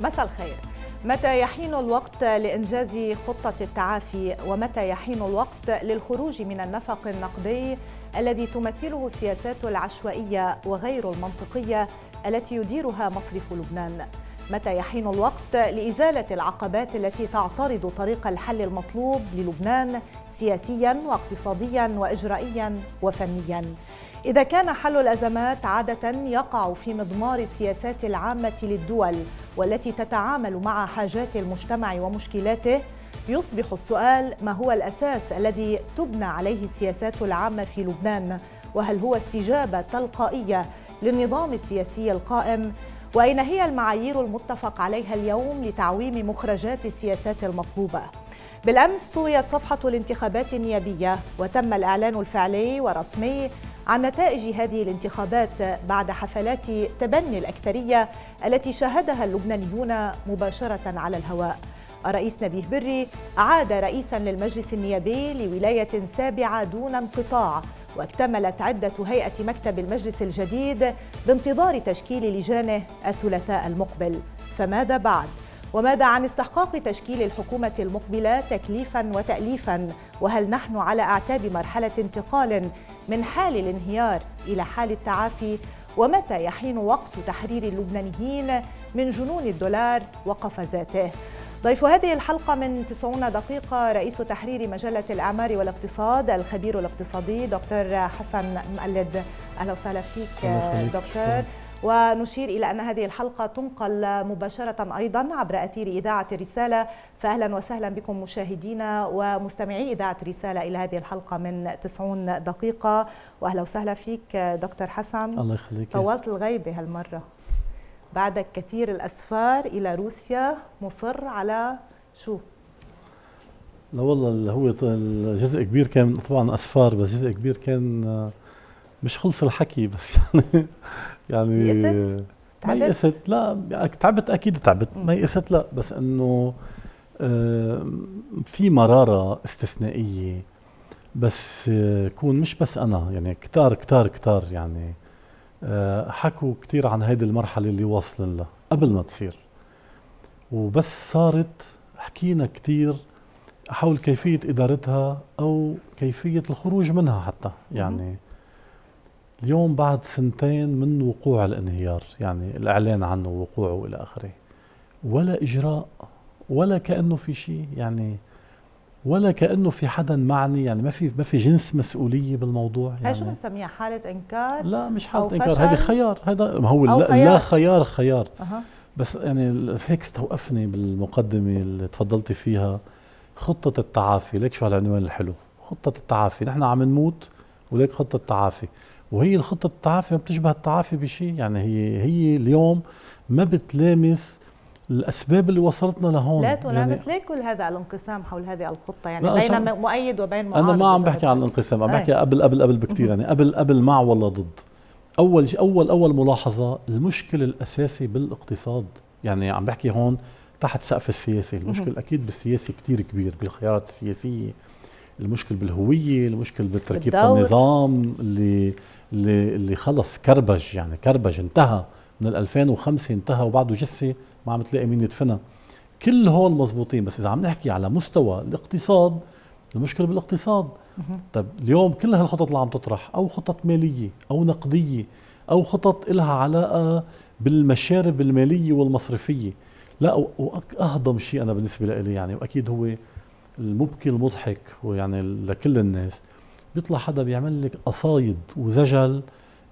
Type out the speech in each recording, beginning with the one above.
مساء الخير متى يحين الوقت لإنجاز خطة التعافي ومتى يحين الوقت للخروج من النفق النقدي الذي تمثله السياسات العشوائية وغير المنطقية التي يديرها مصرف لبنان متى يحين الوقت لإزالة العقبات التي تعترض طريق الحل المطلوب للبنان سياسيا واقتصاديا وإجرائيا وفنيا إذا كان حل الأزمات عادة يقع في مضمار السياسات العامة للدول والتي تتعامل مع حاجات المجتمع ومشكلاته يصبح السؤال ما هو الأساس الذي تبنى عليه السياسات العامة في لبنان وهل هو استجابة تلقائية للنظام السياسي القائم وأين هي المعايير المتفق عليها اليوم لتعويم مخرجات السياسات المطلوبة؟ بالأمس طويت صفحة الانتخابات النيابية وتم الإعلان الفعلي ورسمي عن نتائج هذه الانتخابات بعد حفلات تبني الأكثرية التي شاهدها اللبنانيون مباشرة على الهواء الرئيس نبيه بري عاد رئيسا للمجلس النيابي لولاية سابعة دون انقطاع واكتملت عدة هيئة مكتب المجلس الجديد بانتظار تشكيل لجانه الثلاثاء المقبل فماذا بعد؟ وماذا عن استحقاق تشكيل الحكومة المقبلة تكليفا وتأليفا وهل نحن على أعتاب مرحلة انتقال من حال الانهيار إلى حال التعافي ومتى يحين وقت تحرير اللبنانيين من جنون الدولار وقفزاته ضيف هذه الحلقة من 90 دقيقة رئيس تحرير مجلة الأعمار والاقتصاد الخبير الاقتصادي دكتور حسن مقلد أهلا وسهلا فيك دكتور ونشير إلى أن هذه الحلقة تنقل مباشرة أيضا عبر أثير إذاعة رسالة فأهلا وسهلا بكم مشاهدينا ومستمعي إذاعة رسالة إلى هذه الحلقة من 90 دقيقة وأهلا وسهلا فيك دكتور حسن الله يخليك طولت الغيبة هالمرة بعدك كثير الأسفار إلى روسيا مصر على شو؟ لا والله هو جزء كبير كان طبعا أسفار بس جزء كبير كان مش خلص الحكي بس يعني يعني ما يأست لا تعبت اكيد تعبت ما يأست لا بس انه آه، في مرارة استثنائية بس آه، كون مش بس أنا يعني كتار كتار كتار يعني آه، حكوا كتير عن هيدي المرحلة اللي واصلين لها قبل ما تصير وبس صارت حكينا كتير حول كيفية إدارتها أو كيفية الخروج منها حتى يعني اليوم بعد سنتين من وقوع الانهيار يعني الإعلان عنه وقوعه إلى آخره ولا إجراء ولا كأنه في شيء يعني ولا كانه في حدا معني يعني ما في ما في جنس مسؤوليه بالموضوع يعني شو بنسميها حاله انكار لا مش حاله انكار هذا خيار هذا ما هو لا خيار, لا خيار, خيار أه. بس يعني هيك استوقفني بالمقدمه اللي تفضلتي فيها خطه التعافي ليك شو هالعنوان الحلو خطه التعافي نحن عم نموت وليك خطه التعافي وهي الخطه التعافي ما بتشبه التعافي بشيء يعني هي هي اليوم ما بتلامس الاسباب اللي وصلتنا لهون لا يعني تلامس يعني ليه كل هذا الانقسام حول هذه الخطه يعني بين مؤيد وبين معارض انا ما عم بحكي عن الانقسام عم بحكي قبل قبل قبل بكثير يعني قبل قبل مع ولا ضد اول اول اول ملاحظه المشكل الاساسي بالاقتصاد يعني عم بحكي هون تحت سقف السياسي المشكل اكيد بالسياسي كثير كبير بالخيارات السياسيه المشكل بالهويه المشكل بتركيبه النظام اللي اللي اللي خلص كربج يعني كربج انتهى من 2005 انتهى وبعده جثه ما عم تلاقي مين يدفنها كل هول مزبوطين بس اذا عم نحكي على مستوى الاقتصاد المشكله بالاقتصاد طب اليوم كل هالخطط اللي عم تطرح او خطط ماليه او نقديه او خطط لها علاقه بالمشارب الماليه والمصرفيه لا واهضم شيء انا بالنسبه لي يعني واكيد هو المبكي المضحك ويعني لكل الناس بيطلع حدا بيعمل لك قصايد وزجل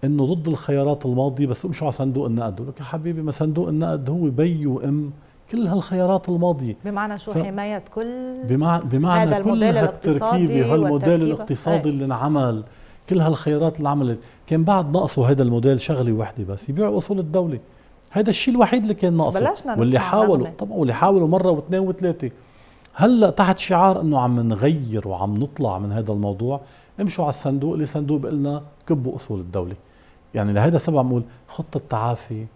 انه ضد الخيارات الماضيه بس امشوا على صندوق النقد لك يا حبيبي ما صندوق النقد هو بي وام كل هالخيارات الماضيه بمعنى شو ف... حمايه كل بمعنى, بمعنى هذا الموديل الاقتصادي هالموديل الاقتصادي إيه. اللي انعمل كل هالخيارات اللي عملت كان بعد ناقصه هذا الموديل شغله وحده بس يبيعوا اصول الدوله هذا الشيء الوحيد اللي كان ناقصه واللي حاولوا طبعا واللي حاولوا مره واثنين وثلاثه هلا تحت شعار انه عم نغير وعم نطلع من هذا الموضوع امشوا على الصندوق اللي صندوق بقلنا كبوا اصول الدوله يعني لهذا السبب عم بقول خطه تعافي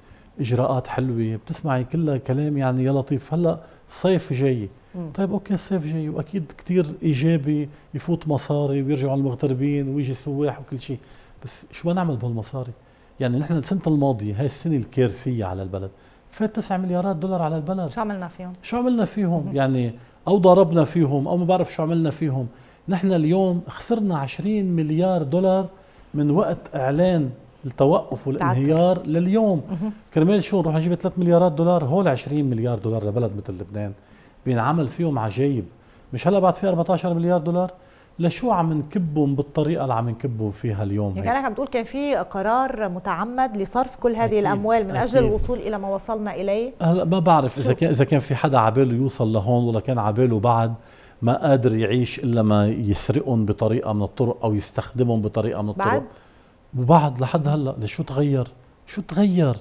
اجراءات حلوه بتسمعي كلها كلام يعني يا لطيف هلا صيف جاي طيب اوكي الصيف جاي واكيد كثير ايجابي يفوت مصاري ويرجعوا المغتربين ويجي سواح وكل شيء بس شو نعمل بهالمصاري يعني نحن السنه الماضيه هاي السنه الكارثيه على البلد فات 9 مليارات دولار على البلد شو عملنا فيهم شو عملنا فيهم يعني او ضربنا فيهم او ما بعرف شو عملنا فيهم نحن اليوم خسرنا 20 مليار دولار من وقت اعلان التوقف والانهيار تعتل. لليوم كرمال شو نروح نجيب 3 مليارات دولار هول 20 مليار دولار لبلد مثل لبنان بينعمل فيهم عجايب مش هلا بعد في 14 مليار دولار لشو عم نكبهم بالطريقه اللي عم نكبهم فيها اليوم يعني كانك عم بتقول كان في قرار متعمد لصرف كل هذه أكيد. الاموال من اجل أكيد. الوصول الى ما وصلنا اليه هلا ما بعرف اذا كان اذا كان في حدا على باله يوصل لهون ولا كان على باله بعد ما قادر يعيش الا ما يسرقهم بطريقه من الطرق او يستخدمهم بطريقه من الطرق بعد وبعد لحد هلا لشو تغير شو تغير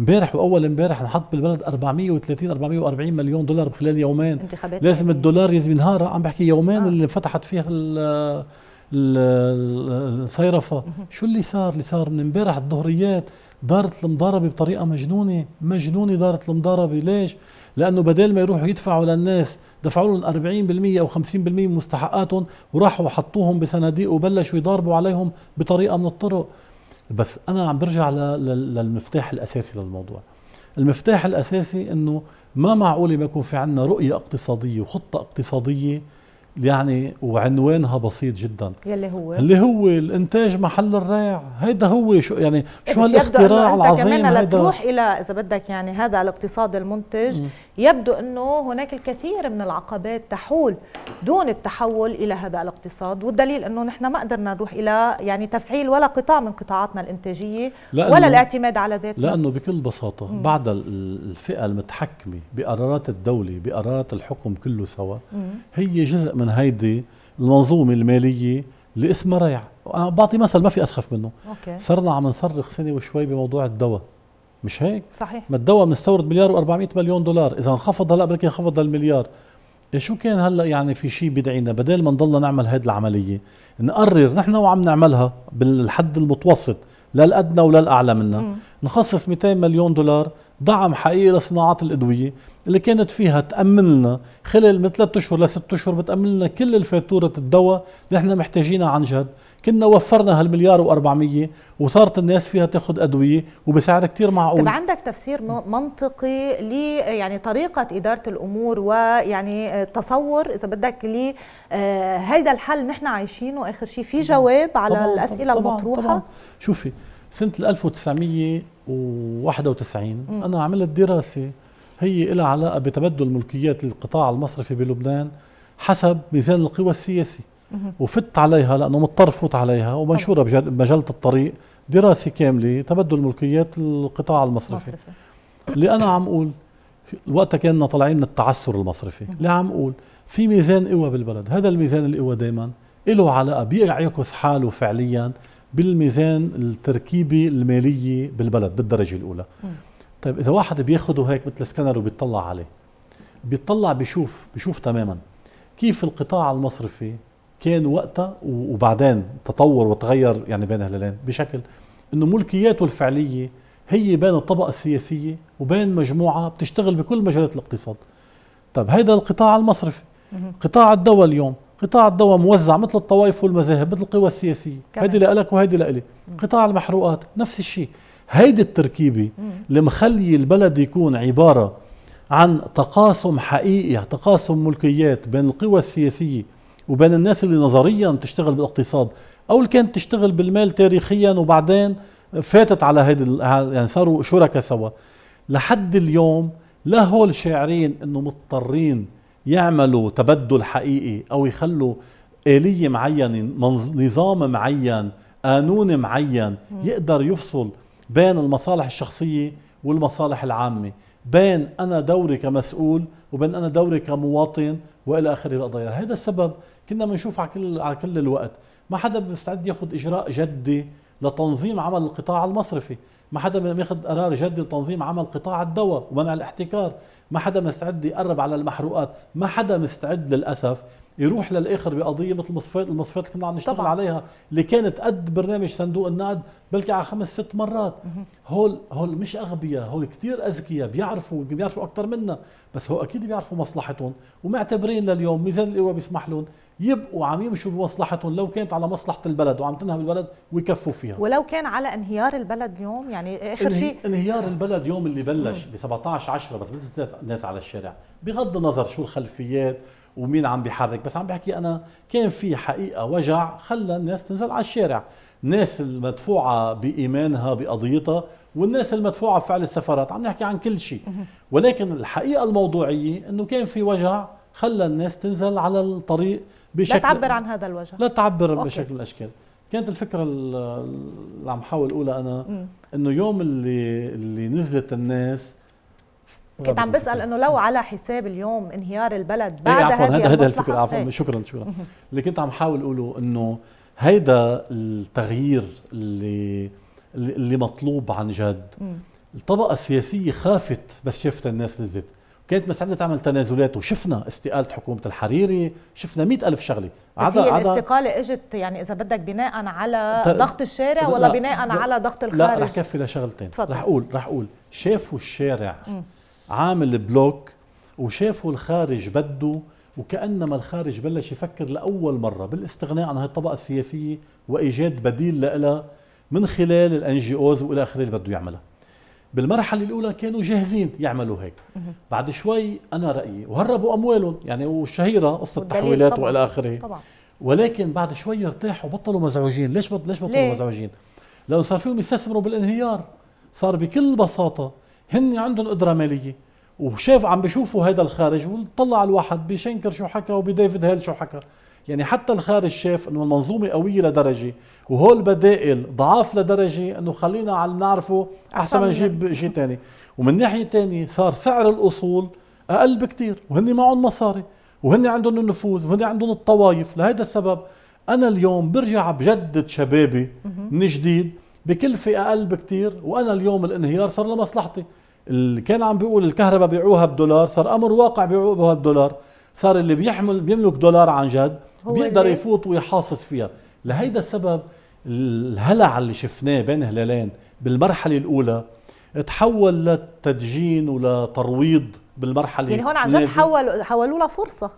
امبارح واول امبارح نحط بالبلد 430 440 مليون دولار بخلال يومين انتخابات لازم الدولار لازم ينهار عم بحكي يومين آه. اللي فتحت فيها الصيرفه شو اللي صار اللي صار من امبارح الظهريات دارت المضاربه بطريقه مجنونه مجنونه دارت المضاربه ليش لانه بدل ما يروحوا يدفعوا للناس دفعوا لهم 40% او 50% من مستحقاتهم وراحوا حطوهم بصناديق وبلشوا يضاربوا عليهم بطريقه من الطرق بس انا عم برجع للمفتاح الاساسي للموضوع المفتاح الاساسي انه ما معقول ما يكون في عندنا رؤيه اقتصاديه وخطه اقتصاديه يعني وعنوانها بسيط جدا يلي هو اللي هو الانتاج محل الريع هيدا هو شو يعني إيه، شو هالاختراع العظيم انت كمان لتروح الى اذا بدك يعني هذا الاقتصاد المنتج م. يبدو انه هناك الكثير من العقبات تحول دون التحول الى هذا الاقتصاد والدليل انه نحن ما قدرنا نروح الى يعني تفعيل ولا قطاع من قطاعاتنا الانتاجيه ولا الاعتماد على ذاتنا لانه بكل بساطه م. بعد الفئه المتحكمه بقرارات الدوله بقرارات الحكم كله سوا هي جزء من من هيدي المنظومه الماليه اللي اسمها ريع انا آه، بعطي مثل ما في اسخف منه أوكي. صرنا عم نصرخ سنه وشوي بموضوع الدواء مش هيك صحيح ما الدواء بنستورد مليار و400 مليون دولار اذا انخفض هلا بلكي ينخفض للمليار إيه، شو كان هلا يعني في شيء بدعينا بدل ما نضلنا نعمل هيدي العمليه نقرر نحن وعم نعملها بالحد المتوسط لا الادنى ولا الاعلى منا نخصص 200 مليون دولار دعم حقيقي لصناعات الادويه اللي كانت فيها تأمن لنا خلال من ثلاث اشهر لست اشهر بتأمن لنا كل الفاتورة الدواء اللي احنا محتاجينها عن جد كنا وفرنا هالمليار و400 وصارت الناس فيها تاخذ ادويه وبسعر كثير معقول طب عندك تفسير منطقي ل يعني طريقه اداره الامور ويعني تصور اذا بدك ل آه، هيدا الحل نحن عايشينه اخر شيء في جواب على طبعاً الاسئله طبعاً المطروحه طبعاً شوفي سنه 1991 انا عملت دراسه هي لها علاقة بتبدل ملكيات القطاع المصرفي بلبنان حسب ميزان القوى السياسي وفت عليها لأنه مضطر فوت عليها ومنشورة بمجلة الطريق دراسة كاملة تبدل ملكيات القطاع المصرفي اللي أنا عم أقول وقتها كنا طالعين من التعثر المصرفي اللي عم أقول في ميزان قوى بالبلد هذا الميزان القوى دايما له علاقة بيعكس حاله فعليا بالميزان التركيبة المالية بالبلد بالدرجة الأولى طيب اذا واحد بياخده هيك مثل سكانر وبيطلع عليه بيطلع بيشوف بيشوف تماما كيف القطاع المصرفي كان وقتها وبعدين تطور وتغير يعني بين هلالين بشكل انه ملكياته الفعليه هي بين الطبقه السياسيه وبين مجموعه بتشتغل بكل مجالات الاقتصاد طيب هيدا القطاع المصرفي قطاع الدواء اليوم قطاع الدواء موزع مثل الطوائف والمذاهب مثل القوى السياسيه هيدي لك وهيدي لإلي قطاع المحروقات نفس الشيء هيدي التركيبة اللي مخلي البلد يكون عبارة عن تقاسم حقيقي تقاسم ملكيات بين القوى السياسية وبين الناس اللي نظريا تشتغل بالاقتصاد او اللي كانت تشتغل بالمال تاريخيا وبعدين فاتت على هيدي يعني صاروا شركاء سوا لحد اليوم لا هول شاعرين انه مضطرين يعملوا تبدل حقيقي او يخلوا آلية معينة نظام معين قانون معين يقدر يفصل بين المصالح الشخصيه والمصالح العامه بين انا دوري كمسؤول وبين انا دوري كمواطن والى اخره القضايا هذا السبب كنا بنشوف على كل على كل الوقت ما حدا مستعد ياخذ اجراء جدي لتنظيم عمل القطاع المصرفي ما حدا بياخذ قرار جدي لتنظيم عمل قطاع الدواء ومنع الاحتكار ما حدا مستعد يقرب على المحروقات ما حدا مستعد للأسف يروح للاخر بقضيه مثل المصفات المصفات اللي كنا عم نشتغل طبعا. عليها اللي كانت قد برنامج صندوق النقد بلكي على خمس ست مرات هول هول مش اغبياء هول كثير اذكياء بيعرفوا بيعرفوا اكثر منا بس هو اكيد بيعرفوا مصلحتهم ومعتبرين لليوم ميزان القوى بيسمح لهم يبقوا عم يمشوا بمصلحتهم لو كانت على مصلحه البلد وعم تنهم البلد ويكفوا فيها ولو كان على انهيار البلد اليوم يعني اخر شيء انهيار البلد يوم اللي بلش ب 17 10 بس الناس على الشارع بغض النظر شو الخلفيات ومين عم بيحرك بس عم بحكي انا كان في حقيقه وجع خلى الناس تنزل على الشارع الناس المدفوعه بايمانها بقضيتها والناس المدفوعه بفعل السفارات عم نحكي عن كل شيء ولكن الحقيقه الموضوعيه انه كان في وجع خلى الناس تنزل على الطريق بشكل لا تعبر عن هذا الوجع لا تعبر أوكي. بشكل من الاشكال كانت الفكره اللي عم حاول اقولها انا انه يوم اللي اللي نزلت الناس كنت عم بسال انه لو على حساب اليوم انهيار البلد إيه، بعد هذه عفوا هذا هذا الفكره عفوا إيه؟ شكرا شكرا اللي كنت عم حاول اقوله انه هيدا التغيير اللي اللي مطلوب عن جد الطبقه السياسيه خافت بس شفت الناس نزلت كانت مستعدة تعمل تنازلات وشفنا استقالة حكومة الحريري شفنا مئة ألف شغلة عدا هي عدا الاستقالة اجت يعني إذا بدك بناء على ضغط الشارع ولا بناء على ضغط الخارج لا رح كفي لشغلتين رح أقول رح أقول شافوا الشارع م. عامل بلوك وشافوا الخارج بده وكانما الخارج بلش يفكر لاول مره بالاستغناء عن هاي الطبقه السياسيه وايجاد بديل لها من خلال الان جي اوز والى اخره اللي بده يعملها. بالمرحله الاولى كانوا جاهزين يعملوا هيك. بعد شوي انا رايي وهربوا اموالهم يعني والشهيره قصه التحويلات والى اخره. طبعا. ولكن بعد شوي ارتاحوا بطلوا مزعوجين، ليش بط... ليش بطلوا ليه؟ مزعوجين؟ لانه صار فيهم يستثمروا بالانهيار. صار بكل بساطه هن عندهم قدره ماليه وشاف عم بيشوفوا هذا الخارج وطلع الواحد بشنكر شو حكى وبديفيد هيل شو حكى يعني حتى الخارج شاف انه المنظومه قويه لدرجه وهول بدائل ضعاف لدرجه انه خلينا على اللي احسن ما نجيب شيء ثاني ومن ناحيه ثانيه صار سعر الاصول اقل بكثير وهن معهم مصاري وهن عندهم النفوذ وهن عندهم الطوايف لهذا السبب انا اليوم برجع بجدد شبابي من جديد بكلفة أقل بكتير وأنا اليوم الانهيار صار لمصلحتي اللي كان عم بيقول الكهرباء بيعوها بدولار صار أمر واقع بيعوها بدولار صار اللي بيحمل بيملك دولار عن جد بيقدر يفوت ويحاصص فيها لهيدا السبب الهلع اللي شفناه بين هلالين بالمرحلة الأولى تحول لتدجين ولترويض بالمرحلة يعني هون عن جد حولوا حولوا لها فرصة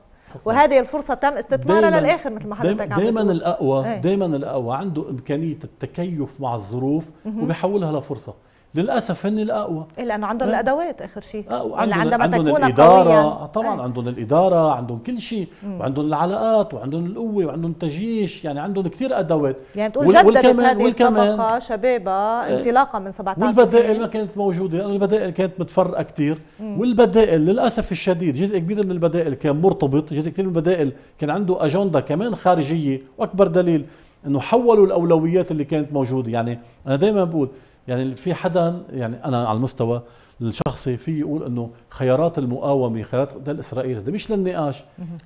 وهذه الفرصه تم استثمارها للاخر مثل ما حضرتك عم دائما الاقوى إيه. دائما الاقوى عنده امكانيه التكيف مع الظروف وبيحولها لفرصه للاسف هن الاقوى إيه، لانه عندهم الادوات اخر شيء أقوى. عندهم عندهم تكون الاداره قوياً. طبعا أي. عندهم الاداره عندهم كل شيء وعندهم العلاقات وعندهم القوه وعندهم التجيش يعني عندهم كثير ادوات يعني بتقول جددت هذه والكمان الطبقه شبابها إيه. انطلاقا من 17 والبدائل ما كانت موجوده لانه البدائل كانت متفرقه كثير والبدائل للاسف الشديد جزء كبير من البدائل كان مرتبط جزء كثير من البدائل كان عنده اجنده كمان خارجيه واكبر دليل انه حولوا الاولويات اللي كانت موجوده يعني انا دائما بقول يعني في حدا يعني انا على المستوى الشخصي في يقول انه خيارات المقاومه خيارات قتال الاسرائيلي هذا مش للنقاش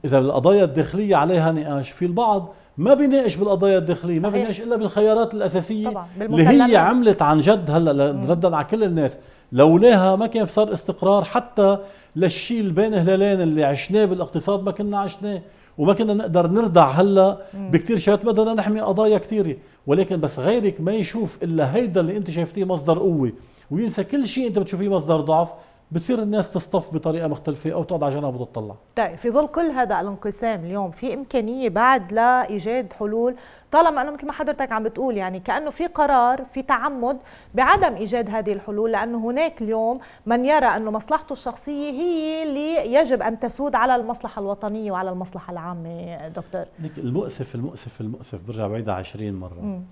اذا القضايا الداخليه عليها نقاش في البعض ما بيناقش بالقضايا الداخليه صحيح. ما بيناقش الا بالخيارات الاساسيه طبعا. اللي هي عملت عن جد هلا ردا على كل الناس لولاها ما كان صار استقرار حتى للشيء اللي بين هلالين اللي عشناه بالاقتصاد ما كنا عشناه وما كنا نقدر نردع هلا بكثير شغلات بدنا نحمي قضايا كثيره ولكن بس غيرك ما يشوف الا هيدا اللي انت شايفتيه مصدر قوه وينسى كل شيء انت بتشوفيه مصدر ضعف بتصير الناس تصطف بطريقه مختلفه او تقعد على جنب وتطلع طيب في ظل كل هذا الانقسام اليوم في امكانيه بعد لايجاد حلول طالما انه مثل ما حضرتك عم بتقول يعني كانه في قرار في تعمد بعدم ايجاد هذه الحلول لانه هناك اليوم من يرى انه مصلحته الشخصيه هي اللي يجب ان تسود على المصلحه الوطنيه وعلى المصلحه العامه دكتور المؤسف المؤسف المؤسف برجع بعيدها 20 مره م.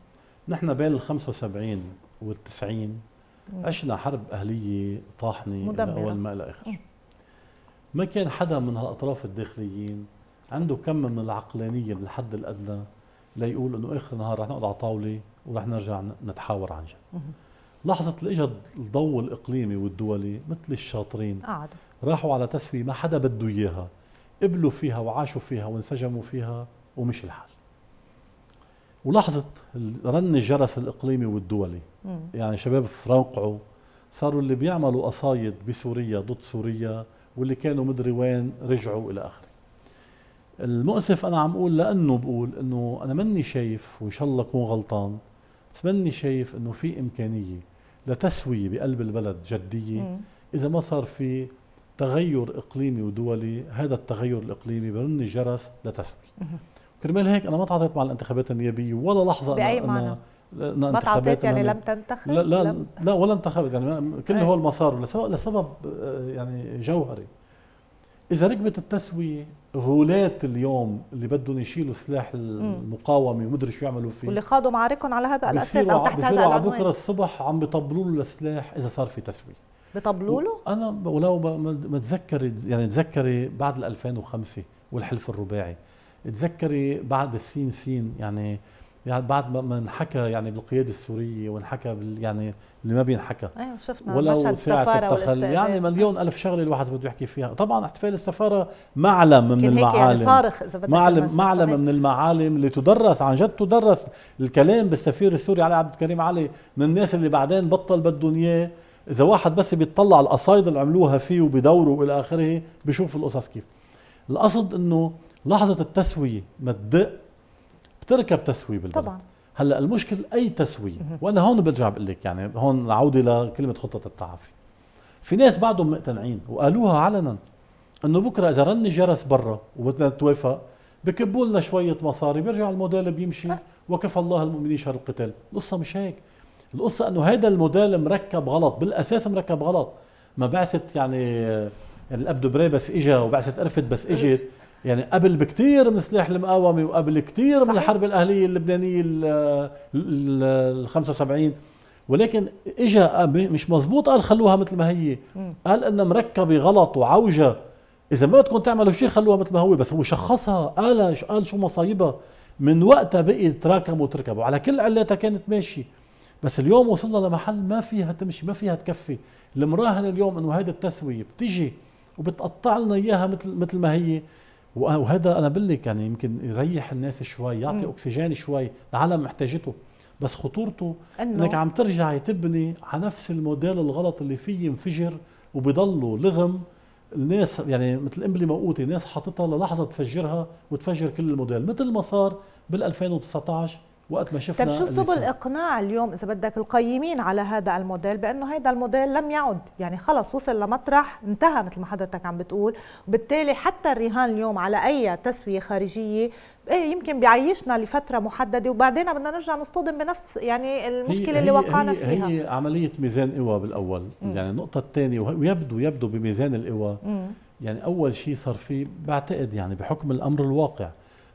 نحن بين ال 75 وال 90 عشنا حرب أهلية طاحنة من أول ما إلى آخر ما كان حدا من هالأطراف الداخليين عنده كم من العقلانية من الحد الأدنى ليقول إنه آخر النهار رح نقعد على طاولة ورح نرجع نتحاور عن جد لحظة اللي اجى الضوء الإقليمي والدولي مثل الشاطرين قعدوا راحوا على تسوية ما حدا بده إياها قبلوا فيها وعاشوا فيها وانسجموا فيها ومش الحال ولاحظت رن الجرس الاقليمي والدولي مم. يعني شباب فرنقعوا صاروا اللي بيعملوا قصايد بسوريا ضد سوريا واللي كانوا مدري وين رجعوا الى اخره المؤسف انا عم اقول لانه بقول انه انا مني شايف وان شاء الله اكون غلطان بس مني شايف انه في امكانيه لتسويه بقلب البلد جديه مم. اذا ما صار في تغير اقليمي ودولي هذا التغير الاقليمي برن الجرس لتسويه كرمال هيك انا ما تعاطيت مع الانتخابات النيابيه ولا لحظه باي أنا معنى؟ أنا ما تعاطيت يعني لم تنتخب؟ لا لا, لم لا ولا انتخبت يعني كل هول المسار لسبب, لسبب آه، يعني جوهري اذا ركبت التسويه غولات اليوم اللي بدهم يشيلوا سلاح المقاومه ومدري شو يعملوا فيه واللي خاضوا معاركهم على هذا الاساس او تحت هذا العنوان بكره الصبح عم بيطبلوا له السلاح اذا صار في تسويه بيطبلوا له؟ انا ولو تذكري يعني تذكري بعد ال 2005 والحلف الرباعي تذكري بعد السين سين يعني يعني بعد ما انحكى يعني بالقياده السوريه وانحكى بال يعني اللي ما بينحكى ايوه شفنا ولو ساعه التخل يعني أيوة. مليون الف شغله الواحد بده يحكي فيها طبعا احتفال السفاره معلم من يعني المعالم يعني صارخ اذا بدك معلم معلم من المعالم اللي تدرس عن جد تدرس الكلام بالسفير السوري علي عبد الكريم علي من الناس اللي بعدين بطل بدهم اياه اذا واحد بس بيطلع القصايد اللي عملوها فيه وبدوره والى اخره بشوف القصص كيف القصد انه لحظة التسوية ما تدق بتركب تسوية بالبلد طبعا هلا المشكل اي تسوية وانا هون برجع بقول لك يعني هون العودة لكلمة خطة التعافي في ناس بعدهم مقتنعين وقالوها علنا انه بكره اذا رن الجرس برا وبدنا نتوافق بكبوا لنا شويه مصاري بيرجع الموديل بيمشي أه. وكفى الله المؤمنين شر القتال، القصه مش هيك. القصه انه هيدا الموديل مركب غلط، بالاساس مركب غلط. ما بعثت يعني, آه، يعني الاب دبري بس اجا وبعثت قرفت بس اجت يعني قبل بكثير من سلاح المقاومه وقبل كثير من الحرب الاهليه اللبنانيه ال 75 ولكن اجى مش مزبوط قال خلوها مثل ما هي قال انها مركبه غلط وعوجه اذا ما بدكم تعملوا شيء خلوها مثل ما هو بس هو شخصها قال قال شو مصايبها من وقتها بقي تراكم وتركب وعلى كل علاتها كانت ماشي بس اليوم وصلنا لمحل ما فيها تمشي ما فيها تكفي المراهن اليوم انه هذا التسويه بتيجي وبتقطع لنا اياها مثل مثل ما هي وهذا انا بقول لك يعني يمكن يريح الناس شوي يعطي م. اكسجين شوي العالم محتاجته بس خطورته أنه انك عم ترجعي تبني على نفس الموديل الغلط اللي فيه ينفجر وبيضلوا لغم الناس يعني مثل امبلي موقوتي ناس حاططها للحظه تفجرها وتفجر كل الموديل مثل ما صار بال 2019 وقت ما شفنا طيب شو سبل اقناع اليوم اذا بدك القيمين على هذا الموديل بانه هذا الموديل لم يعد يعني خلص وصل لمطرح انتهى مثل ما حضرتك عم بتقول وبالتالي حتى الرهان اليوم على اي تسويه خارجيه ايه يمكن بيعيشنا لفتره محدده وبعدين بدنا نرجع نصطدم بنفس يعني المشكله هي اللي وقعنا هي فيها هي عمليه ميزان قوى بالاول م. يعني النقطه الثانيه ويبدو يبدو بميزان القوى يعني اول شيء صار في بعتقد يعني بحكم الامر الواقع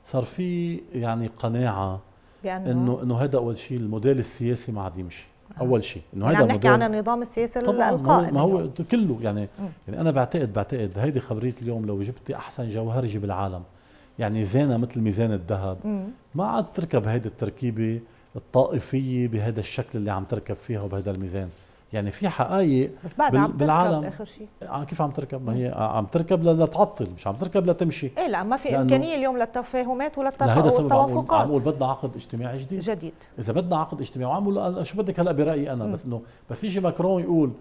صار في يعني قناعه بانه انه انه هذا اول شيء الموديل السياسي ما عاد يمشي آه. اول شيء انه هذا يعني نحكي عن النظام السياسي القائم ما هو, اليوم. كله يعني م. يعني انا بعتقد بعتقد هيدي خبريه اليوم لو جبتي احسن جوهرجي بالعالم يعني زينه مثل ميزان الذهب ما عاد تركب هيدي التركيبه الطائفيه بهذا الشكل اللي عم تركب فيها وبهذا الميزان يعني في حقائق بس بعد بال... عم تركب بالعالم اخر شيء آه، كيف عم تركب ما هي آه، عم تركب لتعطل مش عم تركب لتمشي ايه لا ما في لأنه... امكانيه اليوم للتفاهمات وللتفاق والتوافقات عم بقول بدنا عقد اجتماعي جديد جديد اذا بدنا عقد اجتماعي وعم آه، شو بدك هلا برايي انا م. بس انه بس يجي ماكرون يقول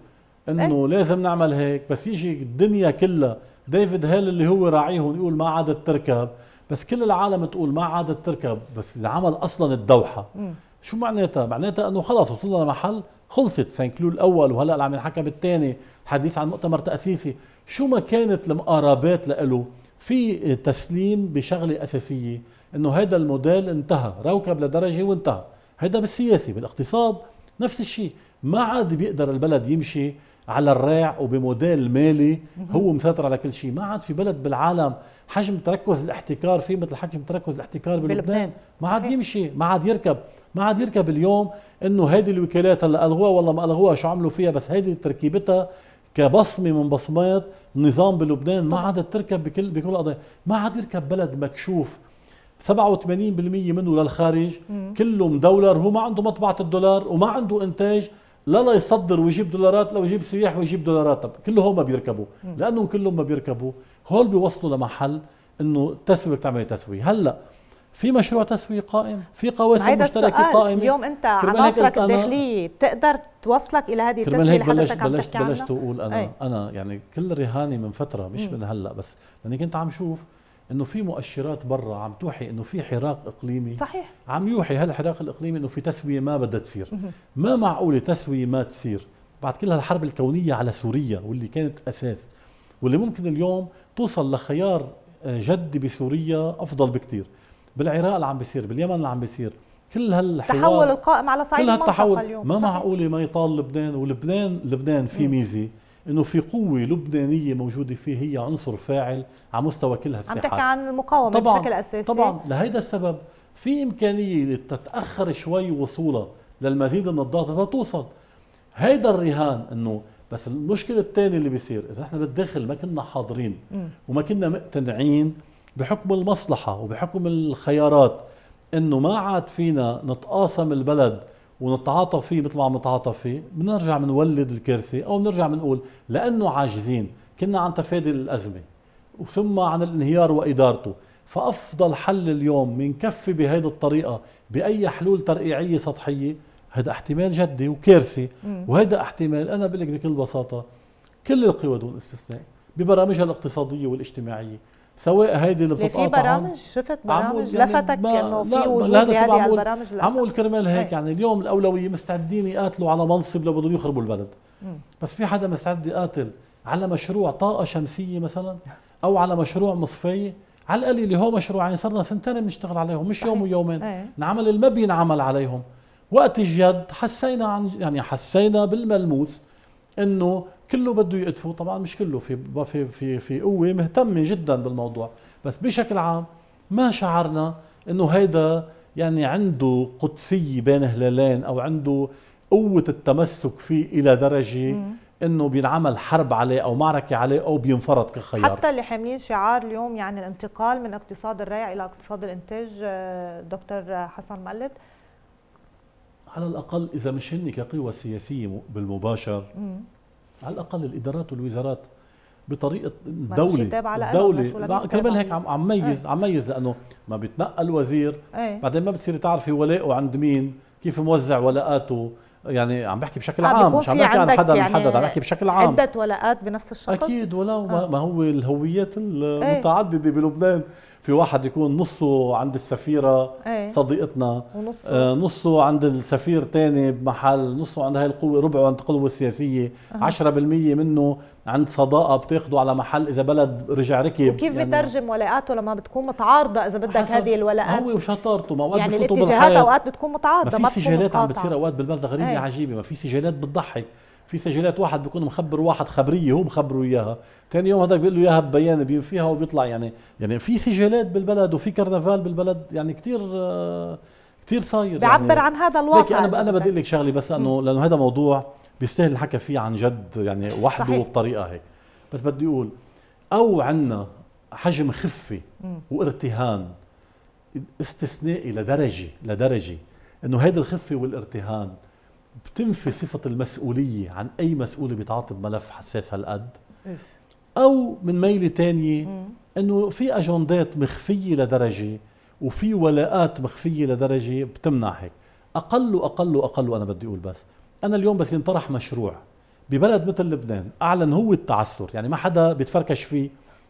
انه إيه؟ لازم نعمل هيك بس يجي الدنيا كلها ديفيد هيل اللي هو راعيهم يقول ما عادت تركب بس كل العالم تقول ما عادت تركب بس العمل اصلا الدوحه م. شو معناتها؟ معناتها انه خلص وصلنا لمحل خلصت كلو الاول وهلا اللي عم ينحكى بالثاني حديث عن مؤتمر تاسيسي شو ما كانت المقاربات له في تسليم بشغله اساسيه انه هذا الموديل انتهى روكب لدرجه وانتهى هذا بالسياسه بالاقتصاد نفس الشيء ما عاد بيقدر البلد يمشي على الريع وبموديل مالي هو مسيطر على كل شيء ما عاد في بلد بالعالم حجم تركز الاحتكار فيه مثل حجم تركز الاحتكار بلبنان ما عاد يمشي ما عاد يركب ما عاد يركب اليوم انه هيدي الوكالات هلا الغوها والله ما الغوها شو عملوا فيها بس هيدي تركيبتها كبصمه من بصمات نظام بلبنان ما عادت تركب بكل بكل القضايا ما عاد يركب بلد مكشوف 87% منه للخارج كله مدولر هو ما عنده مطبعه الدولار وما عنده انتاج لا لا يصدر ويجيب دولارات لو يجيب سياح ويجيب دولارات طب كله كلهم ما بيركبوا لانهم كلهم ما بيركبوا هول بيوصلوا لمحل انه التسويه بتعمل تسويه هلا في مشروع تسوية قائم في قواسم مشتركة قائمة اليوم أنت عناصرك الداخلية بتقدر توصلك إلى هذه التسوية اللي حضرتك عم تحكي بلشت بلشت أقول أنا أي. أنا يعني كل رهاني من فترة مش م. من هلا بس لأني كنت عم شوف انه في مؤشرات برا عم توحي انه في حراك اقليمي صحيح عم يوحي هالحراك الاقليمي انه في تسويه ما بدها تصير ما معقوله تسويه ما تصير بعد كل هالحرب الكونيه على سوريا واللي كانت اساس واللي ممكن اليوم توصل لخيار آه، جدي بسوريا افضل بكثير بالعراق اللي عم بيصير باليمن اللي عم بيصير كل هالحوار تحول القائم على صعيد المنطقه اليوم ما معقوله ما يطال لبنان ولبنان لبنان في ميزه انه في قوه لبنانيه موجوده فيه هي عنصر فاعل على مستوى كل هالساحات عم تحكي عن المقاومه طبعاً بشكل اساسي طبعا لهيدا السبب في امكانيه تتاخر شوي وصولها للمزيد من الضغط لتوصل هيدا الرهان انه بس المشكله الثانيه اللي بيصير اذا احنا بالداخل ما كنا حاضرين وما كنا مقتنعين بحكم المصلحه وبحكم الخيارات انه ما عاد فينا نتقاسم البلد ونتعاطف فيه مثل ما عم نتعاطف فيه بنرجع بنولد الكارثه او بنرجع بنقول لانه عاجزين كنا عن تفادي الازمه ثم عن الانهيار وادارته فافضل حل اليوم منكفي بهذه الطريقه باي حلول ترقيعيه سطحيه هذا احتمال جدي وكارثي وهذا احتمال انا بقول لك بكل بساطه كل القوى دون استثناء ببرامجها الاقتصاديه والاجتماعيه سواء هيدي اللي بتتقاطع في برامج شفت برامج يعني لفتك انه في وجود هذه يعني البرامج عم اقول كرمال هيك إيه. يعني اليوم الاولويه مستعدين يقاتلوا على منصب لو بدهم يخربوا البلد م. بس في حدا مستعد يقاتل على مشروع طاقه شمسيه مثلا او على مشروع مصفيه على القليل هو مشروعين يعني صرنا سنتين بنشتغل عليهم مش يوم ويومين إيه. نعمل اللي ما بينعمل عليهم وقت الجد حسينا عن يعني حسينا بالملموس انه كله بده يقدفه طبعا مش كله في في في في قوه مهتمه جدا بالموضوع بس بشكل عام ما شعرنا انه هيدا يعني عنده قدسيه بين هلالين او عنده قوه التمسك فيه الى درجه انه بينعمل حرب عليه او معركه عليه او بينفرط كخيار حتى اللي حاملين شعار اليوم يعني الانتقال من اقتصاد الريع الى اقتصاد الانتاج آه، دكتور حسن مقلد على الاقل اذا مش هن كقوى سياسيه بالمباشر مم. على الاقل الادارات والوزارات بطريقه دولة دولة كرمال هيك عم ميز إيه. عم ميز لانه ما بيتنقل الوزير أي. بعدين ما بتصير تعرفي ولائه عند مين كيف موزع ولاءاته يعني عم بحكي بشكل آه، عام مش عم بحكي عن حدا يعني حدا عم بحكي بشكل عام عدة ولاءات بنفس الشخص اكيد ولو آه. ما هو الهويات إيه. المتعدده بلبنان في واحد يكون نصه عند السفيره أي. صديقتنا ونصه آه نصه عند السفير تاني بمحل نصه عند هاي القوه ربعه عند القوه السياسيه أه. 10% منه عند صداقه بتاخده على محل اذا بلد رجع ركب وكيف يعني بترجم ولاءاته لما بتكون متعارضه اذا بدك هذه الولاءات هو وشطارته ما اوقات يعني الاتجاهات اوقات بتكون متعارضه ما في سجالات عم بتصير اوقات بالبلد غريبه إيه. عجيبه ما في سجالات بتضحك في سجلات واحد بيكون مخبر واحد خبريه هو مخبره اياها ثاني يوم هذاك بيقول له اياها ببيان بينفيها وبيطلع يعني يعني في سجلات بالبلد وفي كرنفال بالبلد يعني كثير آه، كثير صاير بيعبر يعني عن هذا الواقع انا انا بدي لك شغله بس انه لانه هذا موضوع بيستاهل الحكي فيه عن جد يعني وحده صحيح. بطريقه هيك بس بدي اقول او عندنا حجم خفه وارتهان استثنائي لدرجه لدرجه انه هيدي الخفه والارتهان بتنفي صفة المسؤولية عن أي مسؤول بيتعاطى بملف حساس هالقد أو من ميلة تانية أنه في أجندات مخفية لدرجة وفي ولاءات مخفية لدرجة بتمنع هيك أقل وأقل وأقل وأنا بدي أقول بس أنا اليوم بس ينطرح مشروع ببلد مثل لبنان أعلن هو التعثر يعني ما حدا بيتفركش فيه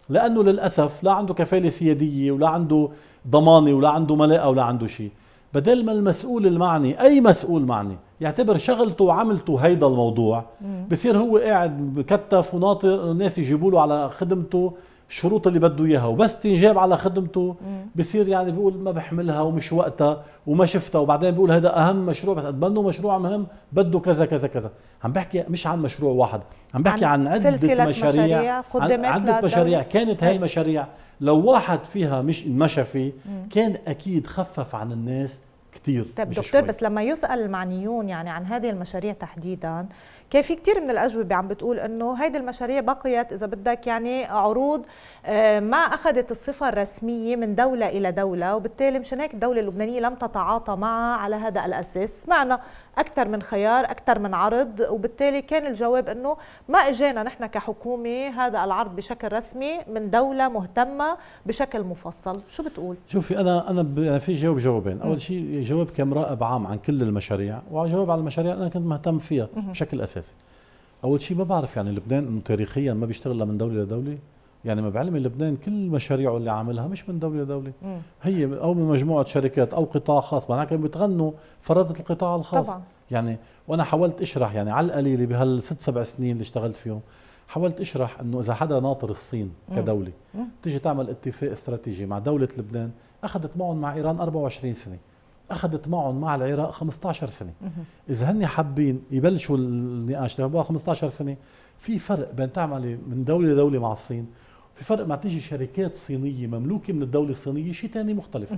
لأنه للأسف لا عنده كفالة سيادية ولا عنده ضمانة ولا عنده ملاءة ولا عنده شيء بدل ما المسؤول المعني أي مسؤول معني يعتبر شغلته وعملته هيدا الموضوع بصير هو قاعد مكتف وناطر الناس يجيبوا له على خدمته الشروط اللي بده اياها وبس تنجاب على خدمته بصير يعني بيقول ما بحملها ومش وقتها وما شفتها وبعدين بيقول هذا اهم مشروع بس قد مشروع مهم بده كذا كذا كذا عم بحكي مش عن مشروع واحد عم بحكي عن, عن عده مشاريع قدمت عدة مشاريع كانت هاي المشاريع لو واحد فيها مش مشى فيه كان اكيد خفف عن الناس كثير طيب دكتور شوي. بس لما يسال المعنيون يعني عن هذه المشاريع تحديدا كان في كثير من الاجوبه عم بتقول انه هيدي المشاريع بقيت اذا بدك يعني عروض آه، ما اخذت الصفه الرسميه من دوله الى دوله وبالتالي مشان هيك الدوله اللبنانيه لم تتعاطى معها على هذا الاساس معنا اكثر من خيار اكثر من عرض وبالتالي كان الجواب انه ما اجانا نحن كحكومه هذا العرض بشكل رسمي من دوله مهتمه بشكل مفصل شو بتقول شوفي انا انا يعني في جواب جوابين اول شيء جواب كمراقب عام عن كل المشاريع وجواب على المشاريع انا كنت مهتم فيها بشكل اساسي ثلاثه اول شيء ما بعرف يعني لبنان انه تاريخيا ما بيشتغل من دوله لدوله يعني ما بعلمي لبنان كل مشاريعه اللي عاملها مش من دوله لدوله هي او من مجموعه شركات او قطاع خاص معناها بتغنوا فرادة القطاع الخاص طبعا. يعني وانا حاولت اشرح يعني على القليله بهالست سبع سنين اللي اشتغلت فيهم حاولت اشرح انه اذا حدا ناطر الصين كدوله تيجي تعمل اتفاق استراتيجي مع دوله لبنان اخذت معهم مع ايران 24 سنه اخذت معهم مع العراق 15 سنه اذا هن حابين يبلشوا النقاش لما 15 سنه في فرق بين تعملي من دوله لدوله مع الصين في فرق ما تيجي شركات صينيه مملوكه من الدوله الصينيه شيء ثاني مختلف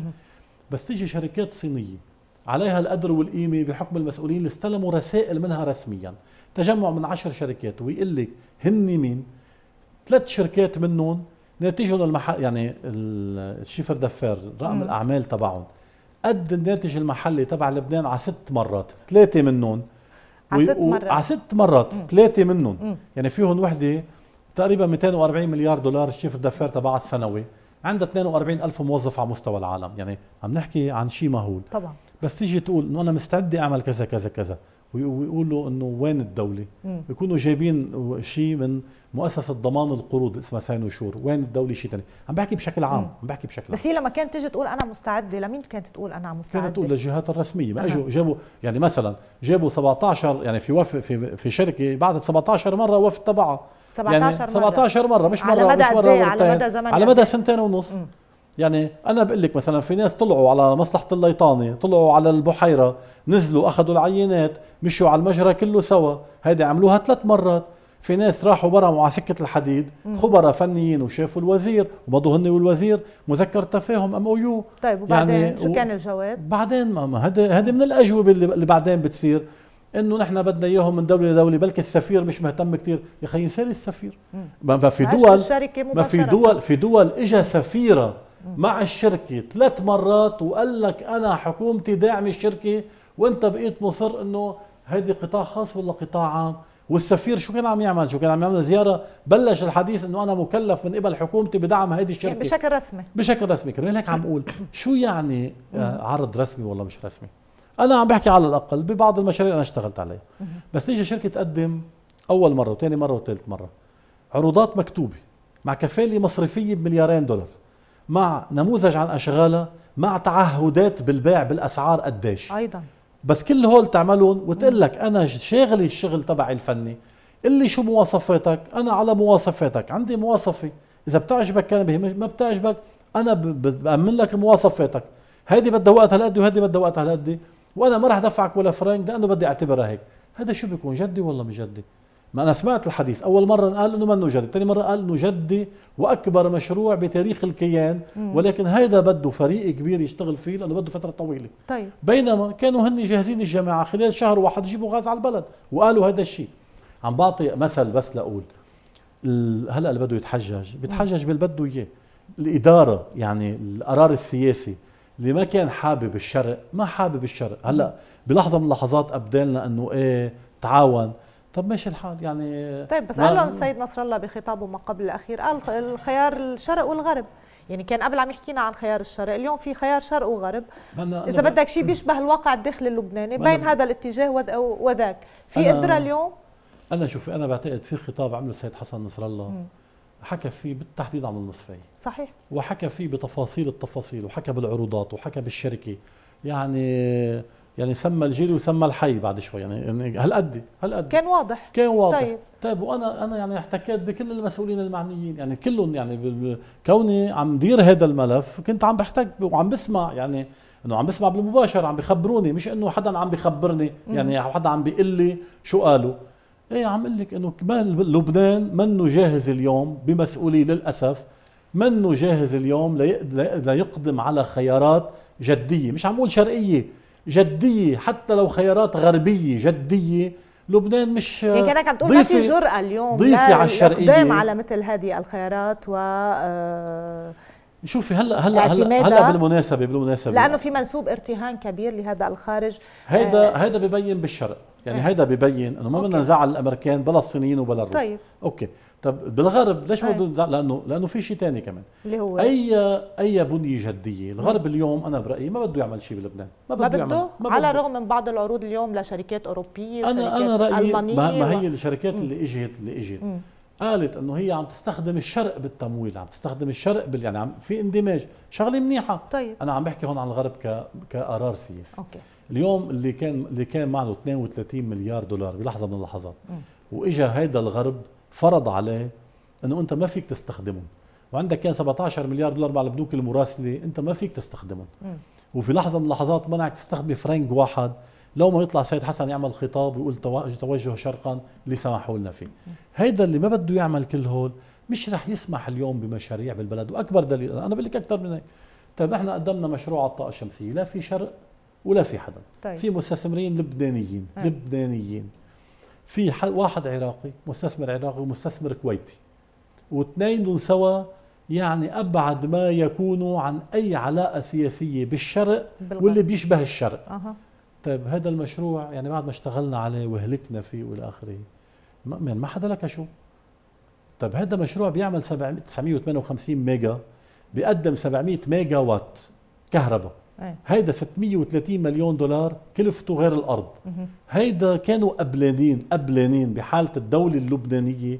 بس تيجي شركات صينيه عليها القدر والقيمه بحكم المسؤولين اللي استلموا رسائل منها رسميا تجمع من عشر شركات ويقول لك هن مين ثلاث شركات منهم ناتجهم المح... يعني الشيفر دفار رقم الاعمال تبعهم قد الناتج المحلي تبع لبنان على ست مرات ثلاثة منهم على ست مرات على ست مرات ثلاثة منهم يعني فيهم وحدة تقريبا 240 مليار دولار الشيف الدفير تبعها السنوي عندها 42 ألف موظف على مستوى العالم يعني عم نحكي عن شيء مهول طبعا بس تيجي تقول انه انا مستعده اعمل كذا كذا كذا ويقولوا انه وين الدوله؟ بيكونوا جايبين شيء من مؤسسه ضمان القروض اسمها ساين وشور، وين الدوله شيء ثاني، عم بحكي بشكل عام، عم بحكي بشكل عام بس هي لما كانت تيجي تقول انا مستعده، لمين كانت تقول انا مستعده؟ كانت تقول للجهات الرسميه، ما اجوا جابوا يعني مثلا جابوا 17 يعني في وف في, في شركه بعثت 17 مره وفد تبعها 17 يعني 17 مرة. مره مش مره على مدى مش مره إيه؟ على مدى زمن على يعني. مدى سنتين ونص مم. يعني انا بقول لك مثلا في ناس طلعوا على مصلحه الليطانه طلعوا على البحيره نزلوا اخذوا العينات مشوا على المجرى كله سوا هيدي عملوها ثلاث مرات في ناس راحوا برموا على سكه الحديد خبراء فنيين وشافوا الوزير ومضوا هن والوزير مذكر تفاهم ام او يو طيب وبعدين يعني شو كان الجواب بعدين ماما هذا هذا من الاجوبه اللي بعدين بتصير انه نحن بدنا اياهم من دوله لدوله بلكي السفير مش مهتم كثير يا اخي ينسال السفير ما في دول ما في دول في دول اجى سفيره مع الشركة ثلاث مرات وقال لك أنا حكومتي داعم الشركة وأنت بقيت مصر أنه هيدي قطاع خاص ولا قطاع عام والسفير شو كان عم يعمل شو كان عم يعمل زياره بلش الحديث انه انا مكلف من قبل حكومتي بدعم هذه يعني الشركه يعني بشكل رسمي بشكل رسمي كرمال هيك عم اقول شو يعني آه، عرض رسمي ولا مش رسمي انا عم بحكي على الاقل ببعض المشاريع انا اشتغلت عليها بس تيجي شركه تقدم اول مره وثاني مره وثالث مره عروضات مكتوبه مع كفاله مصرفيه بمليارين دولار مع نموذج عن اشغالها مع تعهدات بالبيع بالاسعار قديش ايضا بس كل هول تعملون وتقول لك انا شاغل الشغل تبعي الفني اللي شو مواصفاتك انا على مواصفاتك عندي مواصفه اذا بتعجبك كان بهمك ما بتعجبك انا بامن لك مواصفاتك هيدي بدها وقت هالقد وهيدي بدها وقت هالقد وانا ما راح دفعك ولا فرنك لانه بدي اعتبرها هيك هذا شو بيكون جدي ولا مش جدي ما أنا سمعت الحديث أول مرة قال أنه منه جدي ثاني مرة قال أنه جدي وأكبر مشروع بتاريخ الكيان مم. ولكن هيدا بده فريق كبير يشتغل فيه لأنه بده فترة طويلة طيب. بينما كانوا هن جاهزين الجماعة خلال شهر واحد يجيبوا غاز على البلد وقالوا هذا الشيء عم بعطي مثل بس لأقول هلا اللي بده يتحجج بيتحجج باللي بده اياه الاداره يعني القرار السياسي اللي ما كان حابب الشرق ما حابب الشرق هلا بلحظه من اللحظات ابدالنا انه ايه تعاون طب ماشي الحال يعني طيب بس قال لهم السيد نصر الله بخطابه ما قبل الاخير قال الخيار الشرق والغرب يعني كان قبل عم يحكينا عن خيار الشرق اليوم في خيار شرق وغرب أنا اذا أنا بدك شيء بيشبه الواقع الداخلي اللبناني بين هذا الاتجاه وذاك في قدره اليوم انا شوف انا بعتقد في خطاب عمله السيد حسن نصر الله حكى فيه بالتحديد عن النصفية صحيح وحكى فيه بتفاصيل التفاصيل وحكى بالعروضات وحكى بالشركة يعني يعني سمى الجيري وسمى الحي بعد شوي يعني, يعني هالقد هالقد كان واضح كان واضح طيب طيب وانا انا يعني احتكيت بكل المسؤولين المعنيين يعني كلهم يعني كوني عم دير هذا الملف كنت عم بحتك وعم بسمع يعني انه عم بسمع بالمباشر عم بخبروني مش انه حدا عم بخبرني يعني حدا عم بيقول لي شو قالوا ايه عم اقول لك انه كمان لبنان منه جاهز اليوم بمسؤوليه للاسف منه جاهز اليوم ليقدم على خيارات جديه مش عم اقول شرقيه جديه حتى لو خيارات غربيه جديه لبنان مش يعني كانك عم تقول ما في جرأة اليوم ضيفي على الشرقية على مثل هذه الخيارات و آه، شوفي هلا هلا هلا هلا بالمناسبة بالمناسبة لأنه في منسوب ارتهان كبير لهذا الخارج هيدا آه، هيدا ببين بالشرق يعني هيدا ببين انه ما بدنا نزعل الامريكان بلا الصينيين وبلا الروس طيب اوكي طب بالغرب ليش ما طيب. بدنا نزعل لانه لانه في شيء ثاني كمان اللي هو اي اي بنيه جديه الغرب اليوم انا برايي ما بده يعمل شيء بلبنان ما بده ما بده على الرغم من بعض العروض اليوم لشركات اوروبيه انا انا رايي ما, ما هي الشركات اللي اجت اللي اجت قالت انه هي عم تستخدم الشرق بالتمويل عم تستخدم الشرق بال يعني عم في اندماج شغله منيحه طيب انا عم بحكي هون عن الغرب ك... كقرار سياسي اوكي اليوم اللي كان اللي كان معه 32 مليار دولار بلحظه من اللحظات واجا هيدا الغرب فرض عليه انه انت ما فيك تستخدمهم وعندك كان 17 مليار دولار مع البنوك المراسله انت ما فيك تستخدمهم وفي لحظه من اللحظات منعك تستخدم فرنك واحد لو ما يطلع سيد حسن يعمل خطاب ويقول توجه شرقا اللي سمحوا لنا فيه هيدا اللي ما بده يعمل كل هول مش رح يسمح اليوم بمشاريع بالبلد واكبر دليل انا بقول لك اكثر من هيك طيب نحن قدمنا مشروع على الطاقه الشمسيه لا في شرق ولا في حدا طيب. في مستثمرين لبنانيين أي. آه. لبنانيين في واحد عراقي مستثمر عراقي ومستثمر كويتي واثنين سوا يعني ابعد ما يكونوا عن اي علاقه سياسيه بالشرق بالغرب. واللي بيشبه الشرق أه. طيب هذا المشروع يعني بعد ما اشتغلنا عليه وهلكنا فيه والى اخره ما, يعني ما حدا لك شو طيب هذا مشروع بيعمل 958 ميجا بيقدم 700 ميجا وات كهرباء أيه. هيدا 630 مليون دولار كلفته غير الارض مه. هيدا كانوا قبلانين قبلانين بحاله الدوله اللبنانيه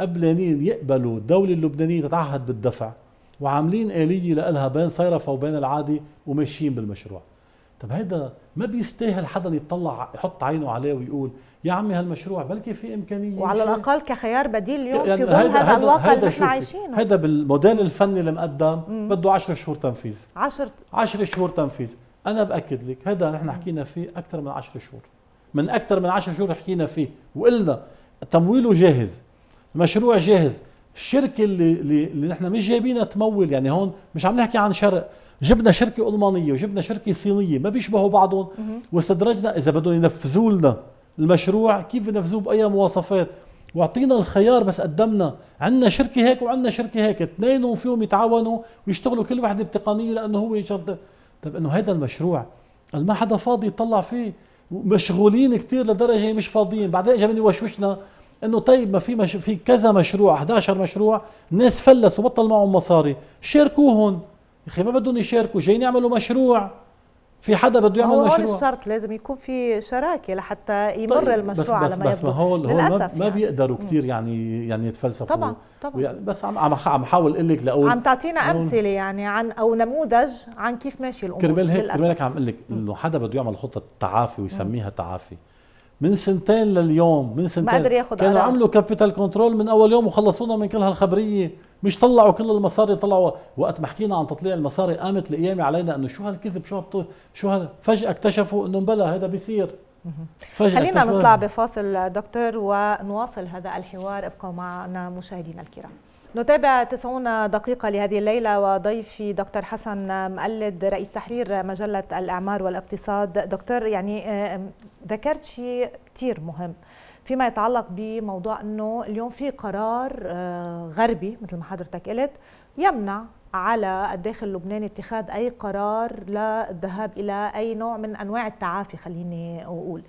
قبلانين يقبلوا الدوله اللبنانيه تتعهد بالدفع وعاملين آلية لها بين صيرفة وبين العادي وماشيين بالمشروع طب هيدا ما بيستاهل حدا يطلع يحط عينه عليه ويقول يا عمي هالمشروع بلكي في امكانيه وعلى الاقل كخيار بديل اليوم يعني في ظل هذا, هذا الواقع اللي نحن عايشينه هذا بالموديل الفني اللي مقدم بده 10 شهور تنفيذ 10 10 شهور تنفيذ انا باكد لك هذا نحن حكينا فيه اكثر من 10 شهور من اكثر من 10 شهور حكينا فيه وقلنا تمويله جاهز المشروع جاهز الشركه اللي اللي, اللي نحن مش جايبينها تمول يعني هون مش عم نحكي عن شرق جبنا شركه المانيه وجبنا شركه صينيه ما بيشبهوا بعضهم واستدرجنا اذا بدهم ينفذوا لنا المشروع كيف ينفذوه باي مواصفات واعطينا الخيار بس قدمنا عندنا شركه هيك وعندنا شركه هيك اثنين فيهم يتعاونوا ويشتغلوا كل وحده بتقنيه لانه هو شرط طيب انه هذا المشروع ما حدا فاضي يطلع فيه مشغولين كثير لدرجه مش فاضيين بعدين اجى من يوشوشنا انه طيب ما في مش في كذا مشروع 11 مشروع ناس فلسوا بطل معهم مصاري شاركوهم اخي ما بدهم يشاركوا جايين يعملوا مشروع في حدا بده يعمل هو مشروع هون الشرط لازم يكون في شراكه لحتى يمر طيب المشروع بس على ما بس يبدو هول للاسف ما, يعني. بيقدروا كثير يعني يعني يتفلسفوا طبعا طبعا بس عم عم حاول اقول لك لاقول عم تعطينا امثله يعني عن او نموذج عن كيف ماشي الامور كرمال هيك كرمالك عم اقول لك انه حدا بده يعمل خطه تعافي ويسميها تعافي من سنتين لليوم من سنتين ما قدر ياخذ كانوا عملوا كابيتال كنترول من اول يوم وخلصونا من كل هالخبريه مش طلعوا كل المصاري طلعوا وقت ما حكينا عن تطليع المصاري قامت القيامه علينا انه شو هالكذب شو هالطو... شو هال... فجاه اكتشفوا انه بلا هذا بيصير خلينا نطلع بفاصل دكتور ونواصل هذا الحوار ابقوا معنا مشاهدينا الكرام نتابع 90 دقيقة لهذه الليلة وضيفي دكتور حسن مقلد رئيس تحرير مجلة الإعمار والاقتصاد دكتور يعني آه، ذكرت شيء كثير مهم فيما يتعلق بموضوع أنه اليوم في قرار آه، غربي مثل ما حضرتك قلت يمنع على الداخل اللبناني اتخاذ أي قرار للذهاب إلى أي نوع من أنواع التعافي خليني أقول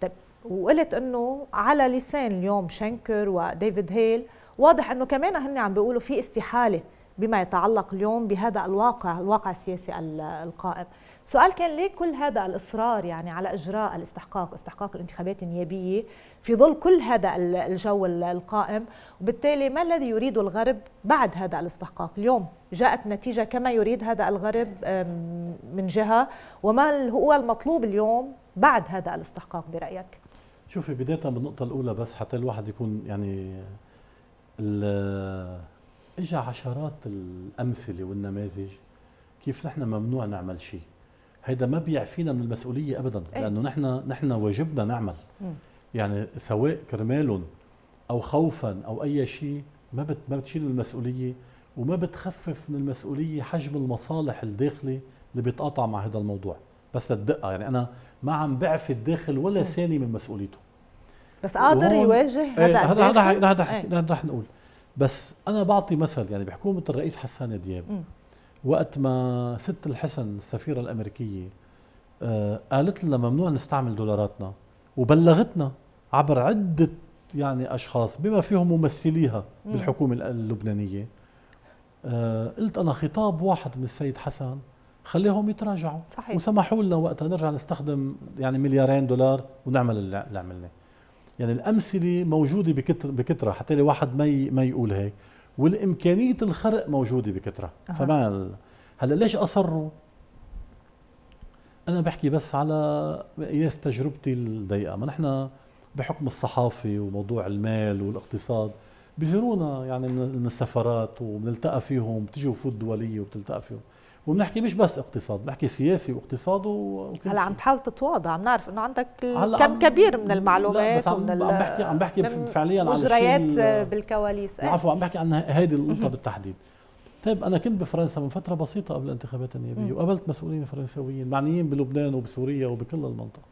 طيب وقلت أنه على لسان اليوم شنكر وديفيد هيل واضح أنه كمان هن عم بيقولوا في استحالة بما يتعلق اليوم بهذا الواقع الواقع السياسي القائم سؤال كان ليه كل هذا الإصرار يعني على إجراء الاستحقاق استحقاق الانتخابات النيابية في ظل كل هذا الجو القائم وبالتالي ما الذي يريده الغرب بعد هذا الاستحقاق اليوم جاءت نتيجة كما يريد هذا الغرب من جهة وما هو المطلوب اليوم بعد هذا الاستحقاق برأيك شوفي بداية بالنقطة الأولى بس حتى الواحد يكون يعني اجى عشرات الامثله والنماذج كيف نحن ممنوع نعمل شيء هذا ما بيعفينا من المسؤوليه ابدا إيه. لانه نحن نحن واجبنا نعمل يعني سواء كرمالهم او خوفا او اي شيء ما بت ما بتشيل المسؤوليه وما بتخفف من المسؤوليه حجم المصالح الداخلي اللي بيتقاطع مع هذا الموضوع بس للدقه يعني انا ما عم بعفي الداخل ولا ثاني من مسؤوليته بس قادر يواجه إيه، هذا هذا هذا هذا إيه. هذا رح نقول بس انا بعطي مثل يعني بحكومه الرئيس حسان دياب وقت ما ست الحسن السفيره الامريكيه آه قالت لنا ممنوع نستعمل دولاراتنا وبلغتنا عبر عده يعني اشخاص بما فيهم ممثليها بالحكومه اللبنانيه آه قلت انا خطاب واحد من السيد حسن خليهم يتراجعوا صحيح وسمحوا لنا وقتها نرجع نستخدم يعني مليارين دولار ونعمل اللي عملناه يعني الامثله موجوده بكتر بكثره حتى الواحد ما ما يقول هيك والامكانيه الخرق موجوده بكثره أه. فما ال... هلا ليش اصروا انا بحكي بس على مقياس تجربتي الضيقه ما نحن بحكم الصحافه وموضوع المال والاقتصاد بيزورونا يعني من السفارات وبنلتقى فيهم بتيجي وفود دوليه وبتلتقى فيهم وبنحكي مش بس اقتصاد بنحكي سياسي واقتصاد وكل هلا عم تحاول تتواضع عم نعرف انه عندك كم كبير من المعلومات بس عم ومن عم بحكي عم بحكي فعليا عن مجريات بالكواليس ايه؟ عفوا عم بحكي عن هيدي النقطه بالتحديد طيب انا كنت بفرنسا من فتره بسيطه قبل الانتخابات النيابيه وقابلت مسؤولين فرنساويين معنيين بلبنان وبسوريا وبكل المنطقه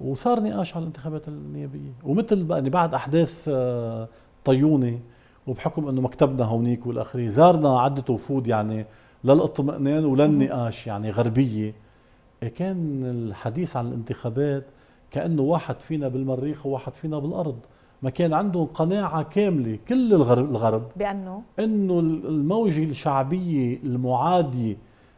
وصار نقاش على الانتخابات النيابيه ومثل يعني بعد احداث آه، طيونه وبحكم انه مكتبنا هونيك والاخرين زارنا عده وفود يعني للاطمئنان وللنقاش يعني غربية إيه، كان الحديث عن الانتخابات كأنه واحد فينا بالمريخ وواحد فينا بالأرض ما كان عندهم قناعة كاملة كل الغرب, الغرب بأنه أنه الموجة الشعبية المعادية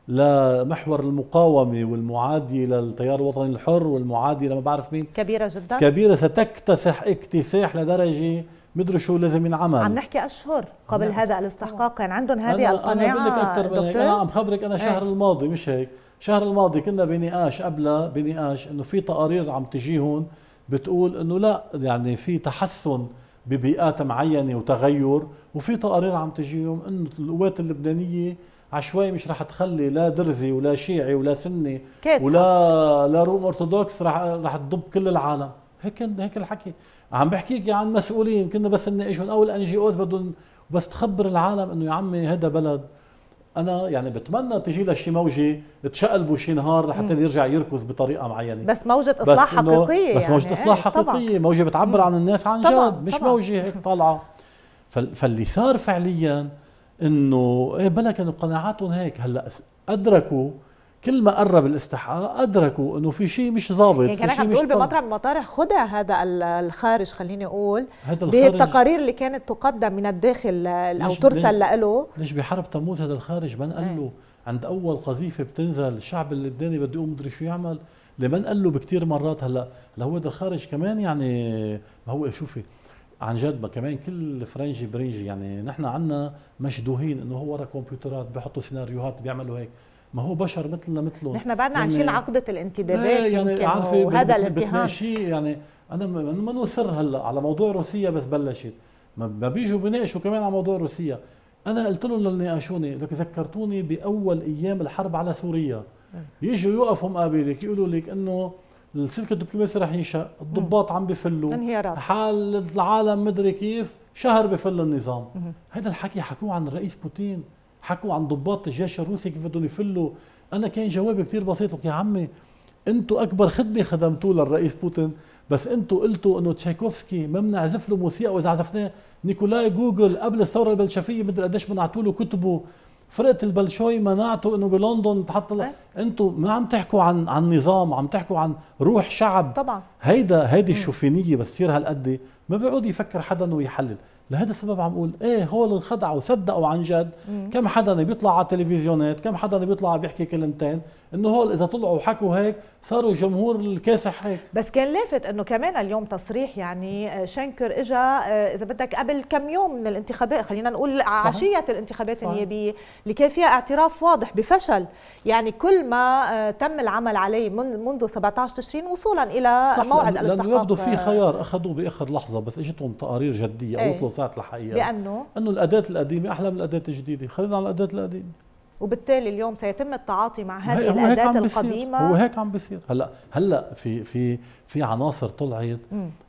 لمحور المقاومة والمعادية للتيار الوطني الحر والمعادية لما بعرف مين كبيرة جدا كبيرة ستكتسح اكتساح لدرجة مدري شو لازم ينعمل عم نحكي اشهر قبل نعم. هذا الاستحقاق كان يعني عندهم هذه القناعه أنا لك أكثر دكتور انا عم خبرك انا إيه. شهر ايه؟ الماضي مش هيك شهر الماضي كنا بنقاش قبلها بنقاش انه في تقارير عم تجيهم بتقول انه لا يعني في تحسن ببيئات معينه وتغير وفي تقارير عم تجيهم انه القوات اللبنانيه عشوائي مش رح تخلي لا درزي ولا شيعي ولا سني ولا لا روم ارثوذكس رح رح تضب كل العالم هيك هيك الحكي عم بحكيك عن مسؤولين كنا بس نناقشهم او الان جي اوز بدهم بس تخبر العالم انه يا عمي هذا بلد انا يعني بتمنى تجي لها شي موجه تشقلبوا شي نهار لحتى يرجع يركض بطريقه معينه بس موجه اصلاح بس حقيقيه بس يعني موجه إيه، اصلاح يعني حقيقيه طبعًا. موجه بتعبر عن الناس عن طبعًا. جد مش طبعًا. موجه هيك طالعه فاللي صار فعليا انه ايه بلا كانوا قناعاتهم هيك هلا ادركوا كل ما قرب الاستحقاق ادركوا انه في شيء مش ظابط يعني كان عم تقول بمطرح من المطارح هذا الخارج خليني اقول بالتقارير اللي كانت تقدم من الداخل او ترسل له ليش بحرب تموز هذا الخارج من قال له إيه. عند اول قذيفه بتنزل الشعب اللبناني بده يقوم مدري شو يعمل لمن قال له بكثير مرات هلا هو هذا الخارج كمان يعني ما هو شوفي عن جد ما كمان كل فرنجي برنجي يعني نحن عنا مشدوهين انه هو ورا كمبيوترات بيحطوا سيناريوهات بيعملوا هيك ما هو بشر مثلنا مثله نحن بعدنا يعني عايشين عقده الانتدابات يعني يمكن عارفه وهذا الارتهان شيء يعني انا ما سر هلا على موضوع روسيا بس بلشت ما بيجوا بيناقشوا كمان على موضوع روسيا انا قلت لهم اللي ناقشوني لك ذكرتوني باول ايام الحرب على سوريا نعم. يجوا يوقفوا مقابلك يقولوا لك انه السلك الدبلوماسي رح ينشا الضباط عم بفلوا انهيارات حال العالم مدري كيف شهر بفل النظام هذا الحكي حكوه عن الرئيس بوتين حكوا عن ضباط الجيش الروسي كيف بدهم يفلوا انا كان جوابي كثير بسيط لك يا عمي انتوا اكبر خدمه خدمتوه للرئيس بوتين بس انتوا قلتوا انه تشايكوفسكي ما بنعزف له موسيقى واذا عزفناه نيكولاي جوجل قبل الثوره البلشفيه مدري قديش بنعتوا له كتبه فرقه البلشوي منعته انه بلندن تحط له إيه. انتوا ما عم تحكوا عن عن نظام عم تحكوا عن روح شعب طبعا هيدا هيدي الشوفينيه بس تصير هالقد ما بيعود يفكر حدا انه يحلل لهذا السبب عم اقول ايه هو اللي انخدعوا صدقوا عن جد مم. كم حدا بيطلع على التلفزيونات كم حدا بيطلع بيحكي كلمتين انه هول اذا طلعوا وحكوا هيك صاروا الجمهور الكاسح هيك بس كان لافت انه كمان اليوم تصريح يعني آه، شنكر اجى آه، اذا بدك قبل كم يوم من الانتخابات خلينا نقول عشيه الانتخابات صحيح. النيابيه اللي كان فيها اعتراف واضح بفشل يعني كل ما آه، تم العمل عليه من منذ 17 تشرين وصولا الى موعد الاستحقاق لانه يبدو في خيار اخذوه باخر لحظه بس اجتهم تقارير جديه ايه. وصلت الصوتات الحقيقه لانه انه الاداه القديمه احلى من الاداه الجديده خلينا على الاداه القديمه وبالتالي اليوم سيتم التعاطي مع هذه الاداه القديمه هو هيك عم بيصير هلا هلا في في في عناصر طلعت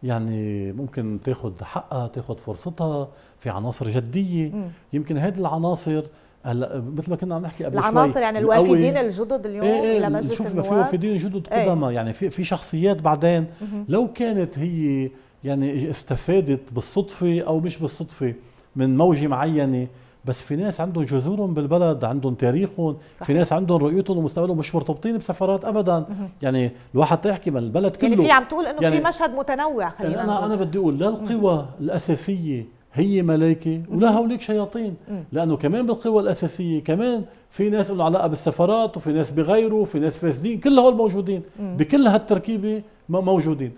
يعني ممكن تاخذ حقها تاخذ فرصتها في عناصر جديه مم. يمكن هذه العناصر هلا مثل ما كنا عم نحكي قبل العناصر شوي يعني الوافدين الجدد اليوم ايه ايه الى مجلس النواب شوف في وافدين جدد قدما ايه. يعني في في شخصيات بعدين مم. لو كانت هي يعني استفادت بالصدفة أو مش بالصدفة من موجة معينة بس في ناس عندهم جذورهم بالبلد عندهم تاريخهم صحيح. في ناس عندهم رؤيتهم ومستقبلهم مش مرتبطين بسفرات ابدا يعني الواحد تحكي من البلد يعني كله يعني في عم تقول انه يعني في مشهد متنوع خلينا يعني انا نقول. انا بدي اقول لا القوى الاساسيه هي ملائكة ولا هوليك شياطين لأنه كمان بالقوى الأساسية كمان في ناس له علاقة بالسفرات وفي ناس بغيره وفي ناس فاسدين كل هول موجودين بكل هالتركيبة موجودين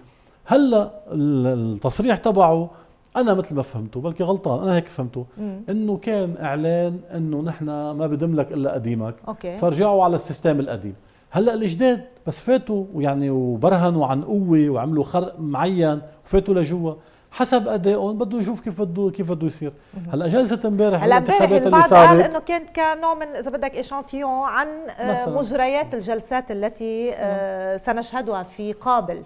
هلا التصريح تبعه انا مثل ما فهمته بلكي غلطان انا هيك فهمته انه كان اعلان انه نحن ما بدم لك الا قديمك أوكي. فرجعوا على السيستم القديم هلا الجداد بس فاتوا ويعني وبرهنوا عن قوه وعملوا خرق معين وفاتوا لجوا حسب ادائهم بده يشوف كيف بده كيف بده يصير هلا جلسه امبارح هلا الانتخابات اللي صارت قال انه كانت كنوع من اذا بدك اشانتيون عن آه، مثلاً. مجريات الجلسات التي آه، سنشهدها في قابل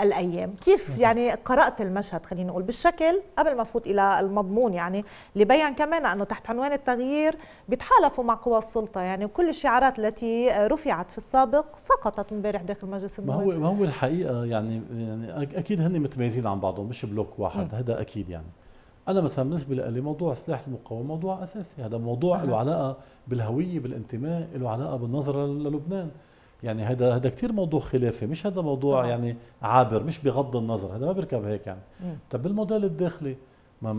الايام كيف يعني قرات المشهد خلينا نقول بالشكل قبل ما افوت الى المضمون يعني اللي بين كمان انه تحت عنوان التغيير بيتحالفوا مع قوى السلطه يعني كل الشعارات التي رفعت في السابق سقطت امبارح داخل مجلس النواب ما هو ما هو الحقيقه يعني يعني اكيد هن متميزين عن بعضهم مش بلوك واحد هذا اكيد يعني انا مثلا بالنسبه لي موضوع سلاح المقاومه موضوع اساسي هذا موضوع له علاقه بالهويه بالانتماء له علاقه بالنظره للبنان يعني هذا هذا كثير موضوع خلافي مش هذا موضوع طبعا. يعني عابر مش بغض النظر هذا ما بيركب هيك يعني مم. طب بالموديل الداخلي ما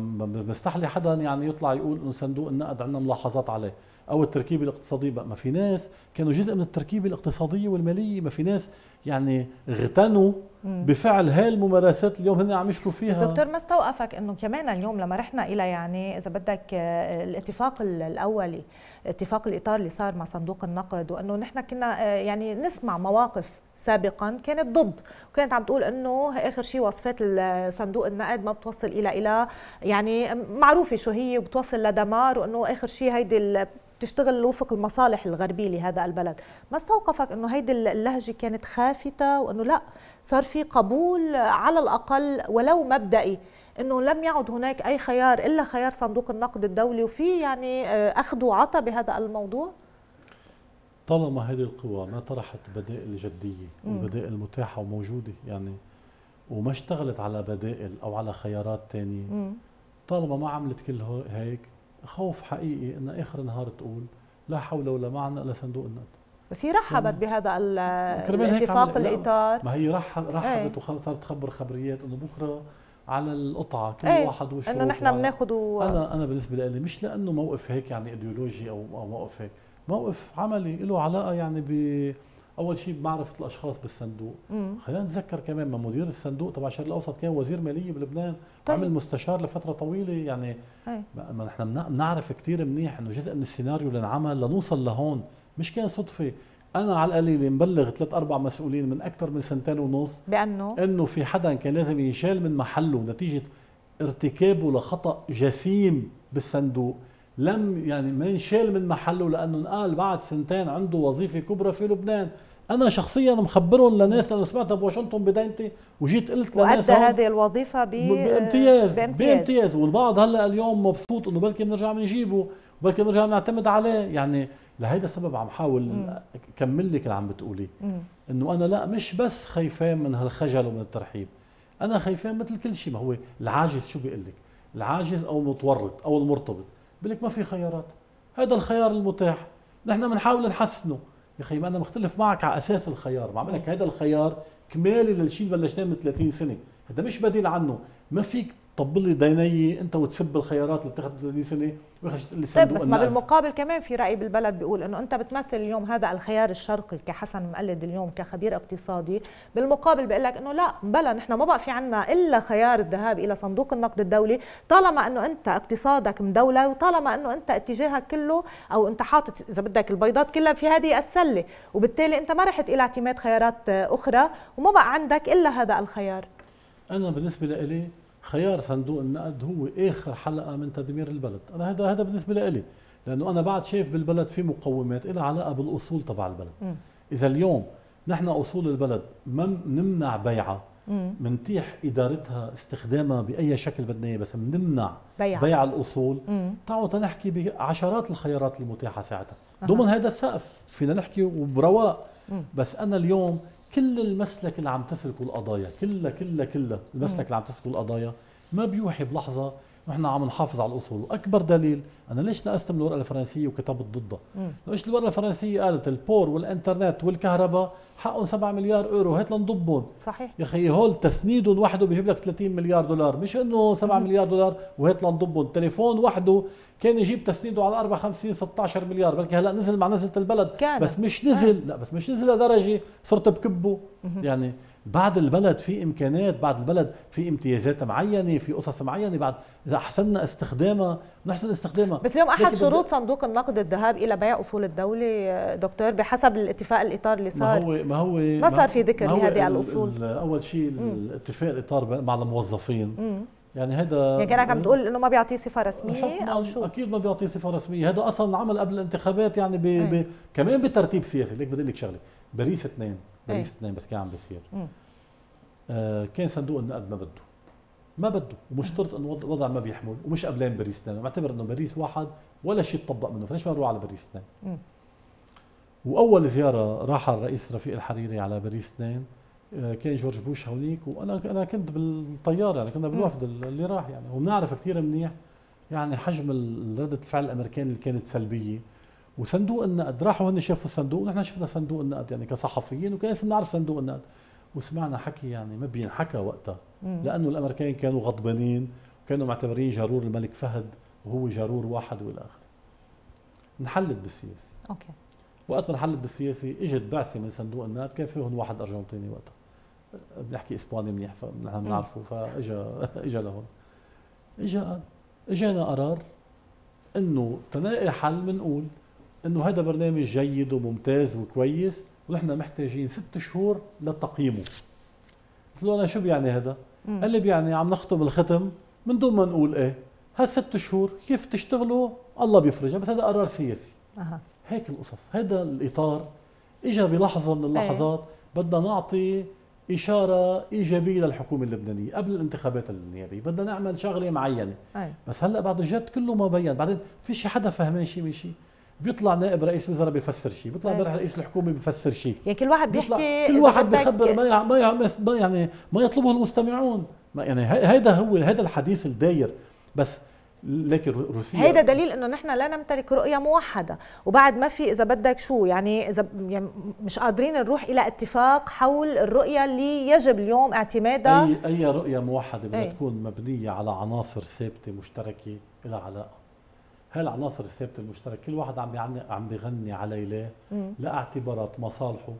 مستحلي حدا يعني يطلع يقول انه صندوق النقد عندنا ملاحظات عليه او التركيبه الاقتصاديه بقى ما في ناس كانوا جزء من التركيبه الاقتصاديه والماليه ما في ناس يعني اغتنوا بفعل هاي الممارسات اليوم هن عم يشكوا فيها دكتور ما استوقفك انه كمان اليوم لما رحنا الى يعني اذا بدك آه، الاتفاق الاولي اتفاق الاطار اللي صار مع صندوق النقد وانه نحن كنا آه، يعني نسمع مواقف سابقا كانت ضد وكانت عم تقول انه اخر شيء وصفات صندوق النقد ما بتوصل الى الى يعني معروفه شو هي وبتوصل لدمار وانه اخر شيء هيدي تشتغل وفق المصالح الغربيه لهذا البلد ما استوقفك انه هيدي اللهجه كانت خافته وانه لا صار في قبول على الأقل ولو مبدئي انه لم يعد هناك اي خيار الا خيار صندوق النقد الدولي وفي يعني آه، اخذ وعطى بهذا الموضوع طالما هذه القوى ما طرحت بدائل جديه والبدائل المتاحه وموجوده يعني وما اشتغلت على بدائل او على خيارات ثانيه طالما ما عملت كل هيك خوف حقيقي ان اخر النهار تقول لا حول ولا معنى الا صندوق النقد بس هي رحبت آه. بهذا الاتفاق الاطار آه. ما هي رحبت رحبت إيه. وصارت تخبر خبريات انه بكره على القطعه كل ايه واحد وشو انه نحن بناخذ و... انا انا بالنسبه لي مش لانه موقف هيك يعني ايديولوجي او او موقف هيك موقف عملي له علاقه يعني ب اول شيء بمعرفه الاشخاص بالصندوق خلينا نتذكر كمان ما مدير الصندوق تبع الشرق الاوسط كان وزير ماليه بلبنان طيب. عمل مستشار لفتره طويله يعني إيه. ما نحن بنعرف كثير منيح انه جزء من السيناريو اللي انعمل لنوصل لهون مش كان صدفه انا على القليله مبلغ ثلاث اربع مسؤولين من اكثر من سنتين ونص بانه انه في حدا كان لازم ينشال من محله نتيجه ارتكابه لخطا جسيم بالصندوق لم يعني ما ينشال من محله لانه انقال بعد سنتين عنده وظيفه كبرى في لبنان انا شخصيا مخبرهم لناس لأنه سمعتها بواشنطن بدايتي وجيت قلت لناس وادى هذه الوظيفه ب... بامتياز بامتياز, بامتياز والبعض هلا اليوم مبسوط انه بلكي بنرجع بنجيبه بلكي بنرجع بنعتمد عليه يعني لهيدا السبب عم حاول اكمل لك اللي عم بتقولي انه انا لا مش بس خايفان من هالخجل ومن الترحيب انا خايفان مثل كل شيء ما هو العاجز شو بيقول لك العاجز او المتورط او المرتبط بيقول لك ما في خيارات هذا الخيار المتاح نحن بنحاول نحسنه يا اخي ما انا مختلف معك على اساس الخيار بعمل لك هذا الخيار كمالي للشيء اللي بلشناه من 30 سنه هذا مش بديل عنه ما فيك طب لي ديني انت وتسب الخيارات اللي اتخذت هذه السنه تقول لي طيب بس ما بالمقابل كمان في راي بالبلد بيقول انه انت بتمثل اليوم هذا الخيار الشرقي كحسن مقلد اليوم كخبير اقتصادي بالمقابل بقول لك انه لا بلا نحن ما بقى في عنا الا خيار الذهاب الى صندوق النقد الدولي طالما انه انت اقتصادك مدوله وطالما انه انت اتجاهك كله او انت حاطط اذا بدك البيضات كلها في هذه السله وبالتالي انت ما رحت الى اعتماد خيارات اخرى وما بقى عندك الا هذا الخيار انا بالنسبه لي خيار صندوق النقد هو اخر حلقه من تدمير البلد انا هذا هذا بالنسبه لي لانه انا بعد شايف بالبلد في مقومات لها علاقه بالاصول تبع البلد م. اذا اليوم نحن اصول البلد ما نمنع بيعها منتيح ادارتها استخدامها باي شكل بدنا اياه بس بنمنع بيع, بيع الاصول تعوا تنحكي بعشرات الخيارات المتاحه ساعتها أه. ضمن هذا السقف فينا نحكي وبرواق بس انا اليوم كل المسلك اللي عم تسلكه القضايا كلها كلها كلها المسلك اللي عم تسلكه القضايا ما بيوحي بلحظه نحن عم نحافظ على الاصول واكبر دليل انا ليش ناقستم الورقه الفرنسيه وكتبت ضدها ليش الورقه الفرنسيه قالت البور والانترنت والكهرباء حقهم 7 مليار اورو هات لنضبهم صحيح يا اخي هول تسنيدهم وحده بيجيب لك 30 مليار دولار مش انه 7 مم. مليار دولار وهات لنضبهم تليفون وحده كان يجيب تسنيده على 54 16 مليار بلكي هلا نزل مع نزله البلد كان. بس مش نزل آه. لا بس مش نزل لدرجه صرت بكبه يعني بعد البلد في امكانات بعد البلد في امتيازات معينه في قصص معينه بعد اذا احسننا استخدامها نحسن استخدامها بس اليوم احد شروط صندوق النقد الذهاب الى بيع اصول الدوله دكتور بحسب الاتفاق الاطار اللي صار ما هو ما هو ما صار في ذكر لهذه الاصول اول شيء الاتفاق الاطار مع الموظفين مم. يعني هذا يعني كانك عم إيه؟ تقول انه ما بيعطيه صفه رسميه او شو اكيد ما بيعطيه صفه رسميه هذا اصلا عمل قبل الانتخابات يعني بي إيه. بي كمان بترتيب سياسي ليك بدي لك شغله باريس اثنين رئيس إيه. اثنين بس كان عم بيصير آه كان صندوق النقد ما بده ما بده ومشترط انه وضع ما بيحمل ومش قبلان باريس اثنين معتبر انه باريس واحد ولا شيء تطبق منه فليش ما نروح على باريس اثنين واول زياره راح الرئيس رفيق الحريري على باريس اثنين آه، كان جورج بوش هونيك وانا انا كنت بالطياره يعني كنا بالوفد اللي راح يعني وبنعرف كثير منيح يعني حجم رده الفعل الامريكان اللي كانت سلبيه وصندوق النقد راحوا هن شافوا الصندوق ونحن شفنا صندوق النقد يعني كصحفيين وكناس بنعرف صندوق النقد وسمعنا حكي يعني ما بينحكى وقتها لانه الامريكان كانوا غضبانين وكانوا معتبرين جارور الملك فهد وهو جارور واحد والاخر انحلت بالسياسي اوكي وقت ما انحلت بالسياسي اجت بعثه من صندوق النقد كان فيهم واحد ارجنتيني وقتها بنحكي اسباني منيح فنحن بنعرفه فاجا اجا لهون اجا اجانا قرار انه تلاقي حل بنقول انه هذا برنامج جيد وممتاز وكويس ونحن محتاجين ست شهور لتقييمه قلت له انا شو بيعني هذا؟ قال لي بيعني عم نختم الختم من دون ما نقول ايه هالست شهور كيف تشتغلوا الله بيفرجها بس هذا قرار سياسي أه. هيك القصص هذا الاطار اجى بلحظه من إيه. اللحظات أيه. بدنا نعطي اشاره ايجابيه للحكومه اللبنانيه قبل الانتخابات النيابيه بدنا نعمل شغله معينه أي. بس هلا بعد الجد كله ما بين بعدين في شي حدا فهمان شيء من شيء بيطلع نائب رئيس وزراء بيفسر شيء بيطلع امبارح أيوة. رئيس الحكومه بيفسر شيء يعني كل واحد بيحكي كل واحد بيخبر ما يعني ما يعني ما يطلبه المستمعون ما يعني هيدا هو هيدا الحديث الداير بس لكن روسيا هيدا دليل انه نحن لا نمتلك رؤيه موحده وبعد ما في اذا بدك شو يعني اذا يعني مش قادرين نروح الى اتفاق حول الرؤيه اللي يجب اليوم اعتمادها اي اي رؤيه موحده بدها تكون مبنيه على عناصر ثابته مشتركه لها علاقه هالعناصر الثابته المشتركه كل واحد عم يعني عم بيغني على ليلاه لاعتبارات مصالحه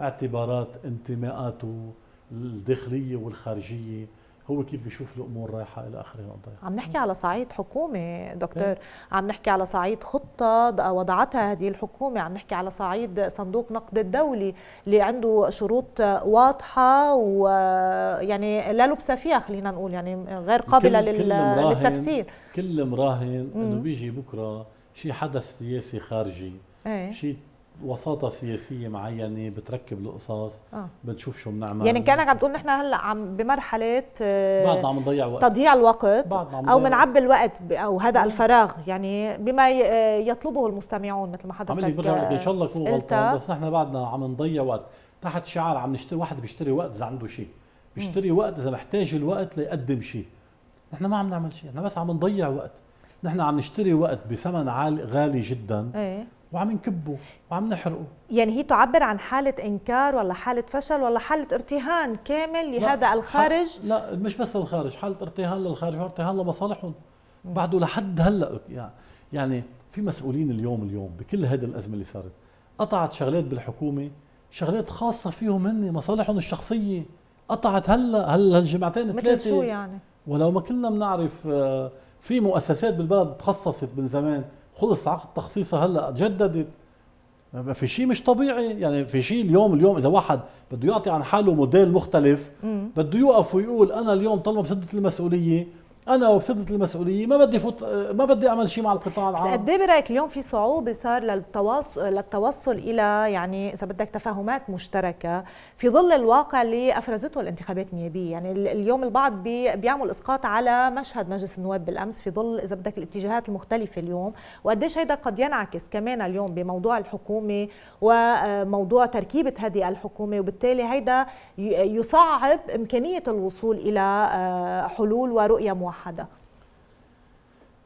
اعتبارات انتماءاته الداخليه والخارجيه هو كيف بيشوف الامور رايحه الى اخره القضايا عم نحكي على صعيد حكومه دكتور إيه؟ عم نحكي على صعيد خطه وضعتها هذه الحكومه عم نحكي على صعيد صندوق نقد الدولي اللي عنده شروط واضحه ويعني لا لبس فيها خلينا نقول يعني غير قابله كل لل... للتفسير كل مراهن انه بيجي بكره شيء حدث سياسي خارجي ايه؟ شيء وساطه سياسيه معينه بتركب القصص آه. بنشوف شو بنعمل يعني كانك عم تقول نحن هلا عم بمرحله آه، بعدنا عم نضيع وقت تضييع الوقت او بنعبي الوقت او هذا نعم. الفراغ يعني بما آه، يطلبه المستمعون مثل ما حضرتك عم ان شاء الله كون آه، غلطان بس نحن بعدنا عم نضيع وقت تحت شعار عم نشتري واحد بيشتري وقت اذا عنده شيء بيشتري وقت اذا محتاج الوقت ليقدم شيء نحن ما عم نعمل شيء نحن بس عم نضيع وقت نحن عم نشتري وقت بثمن عالي غالي جدا ايه؟ وعم نكبه وعم نحرقه يعني هي تعبر عن حالة إنكار ولا حالة فشل ولا حالة ارتهان كامل لهذا لا الخارج لا مش بس الخارج حالة ارتهان للخارج وارتهان لمصالحهم بعده لحد هلأ يعني في مسؤولين اليوم اليوم بكل هذه الأزمة اللي صارت قطعت شغلات بالحكومة شغلات خاصة فيهم هن مصالحهم الشخصية قطعت هلا هلا هالجمعتين الثلاثه مثل شو يعني؟ ولو ما كلنا بنعرف آه، في مؤسسات بالبلد تخصصت من زمان خلص عقد تخصيصها هلا جددت ما في شيء مش طبيعي يعني في شيء اليوم اليوم اذا واحد بده يعطي عن حاله موديل مختلف بده يوقف ويقول انا اليوم طالما بسدت المسؤوليه انا وبسده المسؤوليه ما بدي فوت ما بدي اعمل شيء مع القطاع العام قد قديه برايك اليوم في صعوبه صار للتواصل للتوصل الى يعني اذا بدك تفاهمات مشتركه في ظل الواقع اللي افرزته الانتخابات النيابيه يعني اليوم البعض بي بيعمل اسقاط على مشهد مجلس النواب بالامس في ظل اذا بدك الاتجاهات المختلفه اليوم وقديش إيه هيدا قد ينعكس كمان اليوم بموضوع الحكومه وموضوع آه، تركيبه هذه الحكومه وبالتالي هيدا يصعب امكانيه الوصول الى آه، حلول ورؤيه موحده حدا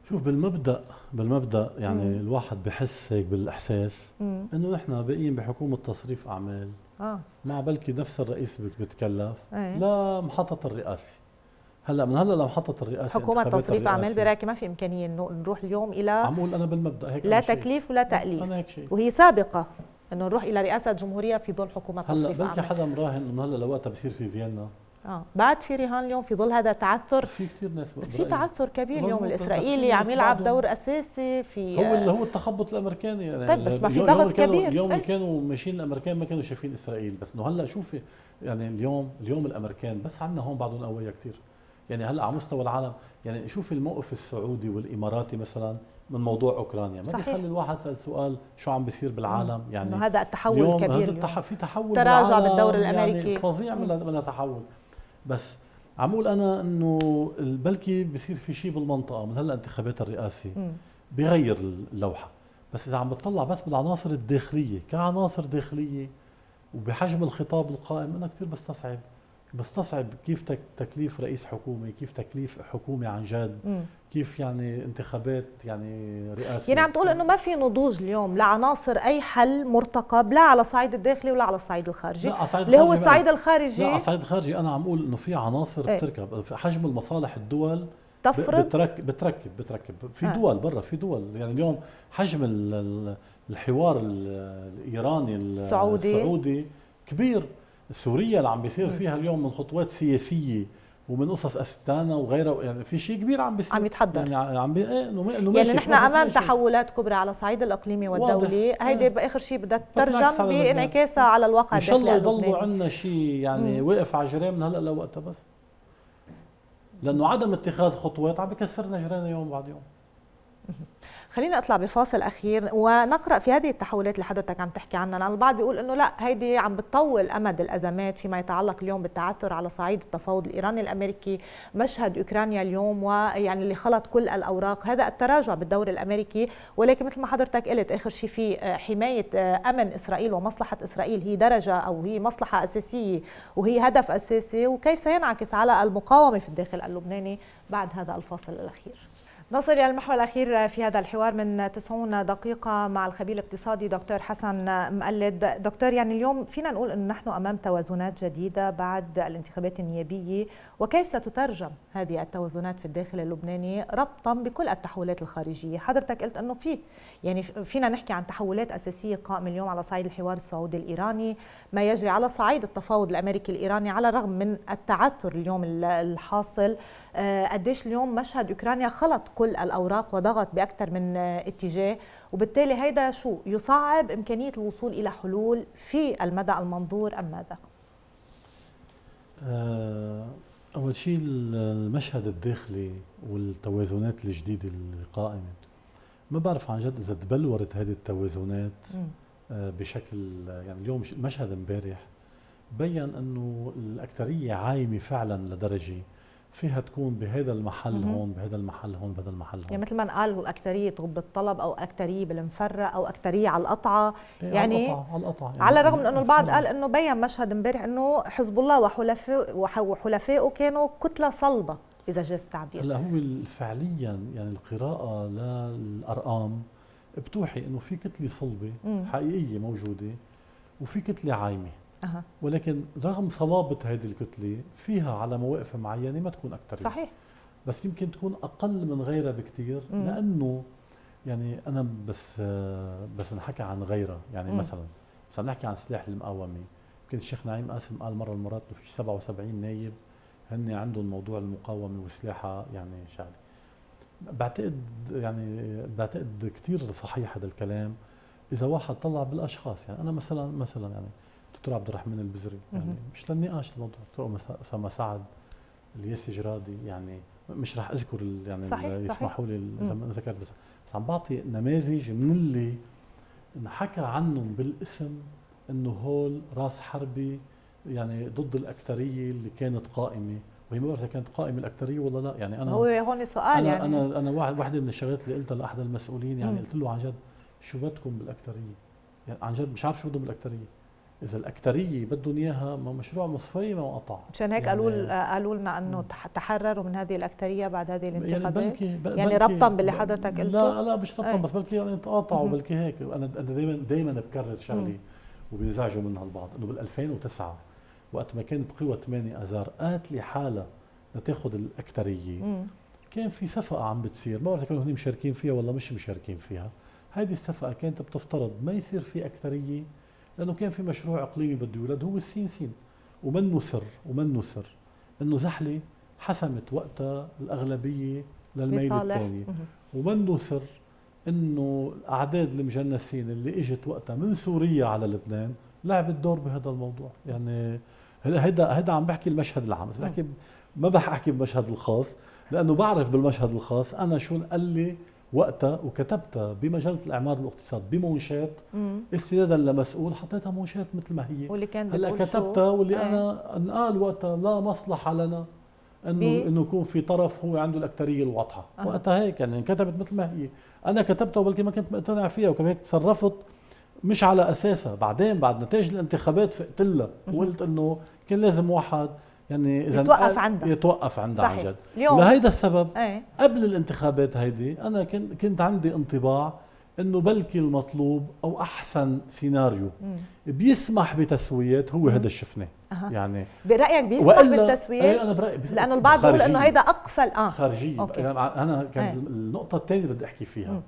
شوف بالمبدا بالمبدا يعني مم. الواحد بحس هيك بالاحساس انه نحن باقيين بحكومه تصريف اعمال آه. مع بلكي نفس الرئيس بتكلف ايه؟ لمحطه الرئاسي هلا من هلا لمحطه الرئاسه حكومه تصريف اعمال براكي ما في امكانيه انه نروح اليوم الى عم اقول انا بالمبدا هيك لا تكليف ولا تاليف وهي سابقه انه نروح الى رئاسه جمهوريه في ظل حكومه تصريف اعمال هلا بلكي حدا مراهن انه هلا لوقتها بصير في فيينا اه بعد في رهان اليوم في ظل هذا التعثر في كثير ناس بس في إيه. تعثر كبير اليوم الاسرائيلي عم يلعب دور اساسي في هو اللي آه، هو التخبط الامريكاني يعني طيب بس ما في ضغط كبير اليوم اللي طيب. كانوا ماشيين الامريكان ما كانوا شايفين اسرائيل بس انه هلا شوفي يعني اليوم اليوم الامريكان بس عندنا هون بعضهم قويه كثير يعني هلا على مستوى العالم يعني شوفي الموقف السعودي والاماراتي مثلا من موضوع اوكرانيا ما صحيح. بيخلي الواحد يسال سؤال شو عم بيصير بالعالم يعني هذا التحول اليوم هذا التح... في تحول تراجع بالدور يعني الامريكي يعني فظيع من, من التحول بس عم اقول انا انه بلكي بصير في شيء بالمنطقه من هلا انتخابات الرئاسي بغير اللوحه بس اذا عم بتطلع بس بالعناصر الداخليه كعناصر داخليه وبحجم الخطاب القائم انا كثير بستصعب بستصعب كيف تكليف رئيس حكومه كيف تكليف حكومه عن جد كيف يعني انتخابات يعني رئاسه يعني عم تقول انه ما في نضوج اليوم لعناصر اي حل مرتقب لا على الصعيد الداخلي ولا على الصعيد الخارجي اللي هو الصعيد الخارجي لا على الصعيد الخارجي انا عم اقول انه في عناصر ايه؟ بتركب حجم المصالح الدول تفرض بترك بتركب بتركب في آه. دول برا في دول يعني اليوم حجم الحوار الايراني السعودي, السعودي كبير سوريا اللي عم بيصير فيها اليوم من خطوات سياسيه ومن قصص استانا وغيرها يعني في شيء كبير عم بيصير عم يتحضر يعني عم بي... انه إيه يعني نحن امام تحولات كبرى على صعيد الاقليمي والدولي هيدي إيه. باخر شيء بدها تترجم بانعكاسها إيه. على الواقع ان شاء الله يضلوا عندنا شيء يعني مم. واقف على من هلا لوقتها بس لانه عدم اتخاذ خطوات عم بكسرنا جرانا يوم بعد يوم خلينا اطلع بفاصل اخير ونقرا في هذه التحولات اللي حضرتك عم تحكي عنها البعض بيقول انه لا هيدي عم بتطول امد الازمات فيما يتعلق اليوم بالتعثر على صعيد التفاوض الايراني الامريكي مشهد اوكرانيا اليوم ويعني اللي خلط كل الاوراق هذا التراجع بالدور الامريكي ولكن مثل ما حضرتك قلت اخر شيء في آه، حمايه آه، امن اسرائيل ومصلحه اسرائيل هي درجه او هي مصلحه اساسيه وهي هدف اساسي وكيف سينعكس على المقاومه في الداخل اللبناني بعد هذا الفاصل الاخير نصل إلى المحور الأخير في هذا الحوار من 90 دقيقة مع الخبير الاقتصادي دكتور حسن مقلد دكتور يعني اليوم فينا نقول أن نحن أمام توازنات جديدة بعد الانتخابات النيابية وكيف ستترجم هذه التوازنات في الداخل اللبناني ربطا بكل التحولات الخارجية حضرتك قلت أنه في يعني فينا نحكي عن تحولات أساسية قائمة اليوم على صعيد الحوار السعودي الإيراني ما يجري على صعيد التفاوض الأمريكي الإيراني على الرغم من التعثر اليوم الحاصل آه، قديش اليوم مشهد أوكرانيا خلط كل الأوراق وضغط بأكثر من اتجاه وبالتالي هيدا شو يصعب إمكانية الوصول إلى حلول في المدى المنظور أم ماذا؟ آه، أول شيء المشهد الداخلي والتوازنات الجديدة القائمه ما بعرف عن جد إذا تبلورت هذه التوازنات آه، بشكل يعني اليوم المشهد امبارح بين انه الاكثريه عايمه فعلا لدرجه فيها تكون بهذا المحل هون بهذا المحل هون بهذا المحل هون يعني مثل ما قالوا اكثريه طب الطلب او اكثريه بالمفرق او اكثريه على القطعه إيه، يعني على القطعه على, القطعة يعني على الرغم من انه البعض قال انه بين مشهد امبارح انه حزب الله وحلفاء وحلفائه كانوا كتله صلبه اذا جاز التعبير هلا هو فعليا يعني القراءه للارقام بتوحي انه في كتله صلبه حقيقيه موجوده وفي كتله عايمه ولكن رغم صلابه هذه الكتله فيها على مواقف معينه ما تكون اكثر صحيح بس يمكن تكون اقل من غيرها بكثير لانه يعني انا بس بس نحكي عن غيرها يعني مم. مثلا بس نحكي عن سلاح المقاومه يمكن الشيخ نعيم قاسم قال مره المرات انه في 77 نايب هن عندهم موضوع المقاومه وسلاحها يعني شعبي بعتقد يعني بعتقد كثير صحيح هذا الكلام اذا واحد طلع بالاشخاص يعني انا مثلا مثلا يعني الدكتور عبد الرحمن البزري يعني مش للنقاش الموضوع الدكتور اسامه سعد الياسي جرادي يعني مش راح اذكر يعني صحيح يسمحوا لي اذا ما ذكرت بس بس عم بعطي نماذج من اللي انحكى عنهم بالاسم انه هول راس حربي يعني ضد الاكثريه اللي كانت قائمه وهي ما بعرف اذا كانت قائمه الاكثريه ولا لا يعني انا هو هون سؤال أنا يعني انا انا وحده من الشغلات اللي قلتها لاحد المسؤولين يعني مم. قلت له عن جد شو بدكم بالاكثريه؟ يعني عن جد مش عارف شو بدهم بالاكثريه اذا الاكثريه بدهم اياها ما مشروع مصفي ما قطع مشان هيك قالوا يعني قالوا لنا انه تحرروا من هذه الاكثريه بعد هذه يعني الانتخابات يعني, يعني ربطا باللي حضرتك قلته لا لا مش ربطا إيه. بس بلكي يعني تقاطعوا بلكي هيك انا انا دائما دائما بكرر شغلي وبينزعجوا منها البعض انه بال 2009 وقت ما كانت قوى 8 اذار قاتله حالها لتاخذ الاكثريه كان في صفقه عم بتصير ما بعرف اذا كانوا هن مشاركين فيها ولا مش مشاركين فيها هذه الصفقه كانت بتفترض ما يصير في اكثريه لانه كان في مشروع اقليمي بده يولد هو السين سين ومنه سر ومنه سر انه زحله حسمت وقتها الاغلبيه للميل الثاني ومنه سر انه الاعداد المجنسين اللي اجت وقتها من سوريا على لبنان لعبت دور بهذا الموضوع يعني هيدا هيدا عم بحكي المشهد العام بحكي ما بحكي بمشهد الخاص لانه بعرف بالمشهد الخاص انا شو قال لي وقتها وكتبتها بمجله الاعمار والاقتصاد بمنشات استنادا لمسؤول حطيتها منشات مثل ما هي واللي كان هلا كتبتها واللي آه. انا انقال وقتها لا مصلحه لنا انه انه يكون في طرف هو عنده الاكثريه الواضحه آه. وقتها هيك يعني انكتبت مثل ما هي انا كتبتها وبلكي ما كنت مقتنع فيها وكمان هيك تصرفت مش على اساسها بعدين بعد نتائج الانتخابات فقتلها وقلت انه كان لازم واحد يعني اذا يتوقف عندها يتوقف عندها عن جد اليوم. لهيدا السبب ايه؟ قبل الانتخابات هيدي انا كنت عندي انطباع انه بلكي المطلوب او احسن سيناريو مم. بيسمح بتسويات هو هذا شفناه أه. يعني برايك بيسمح بالتسويات ايه انا برايي لانه البعض بيقول انه هيدا اقصى الان خارجيه أوكي. يعني انا كانت ايه. النقطه الثانيه بدي احكي فيها مم.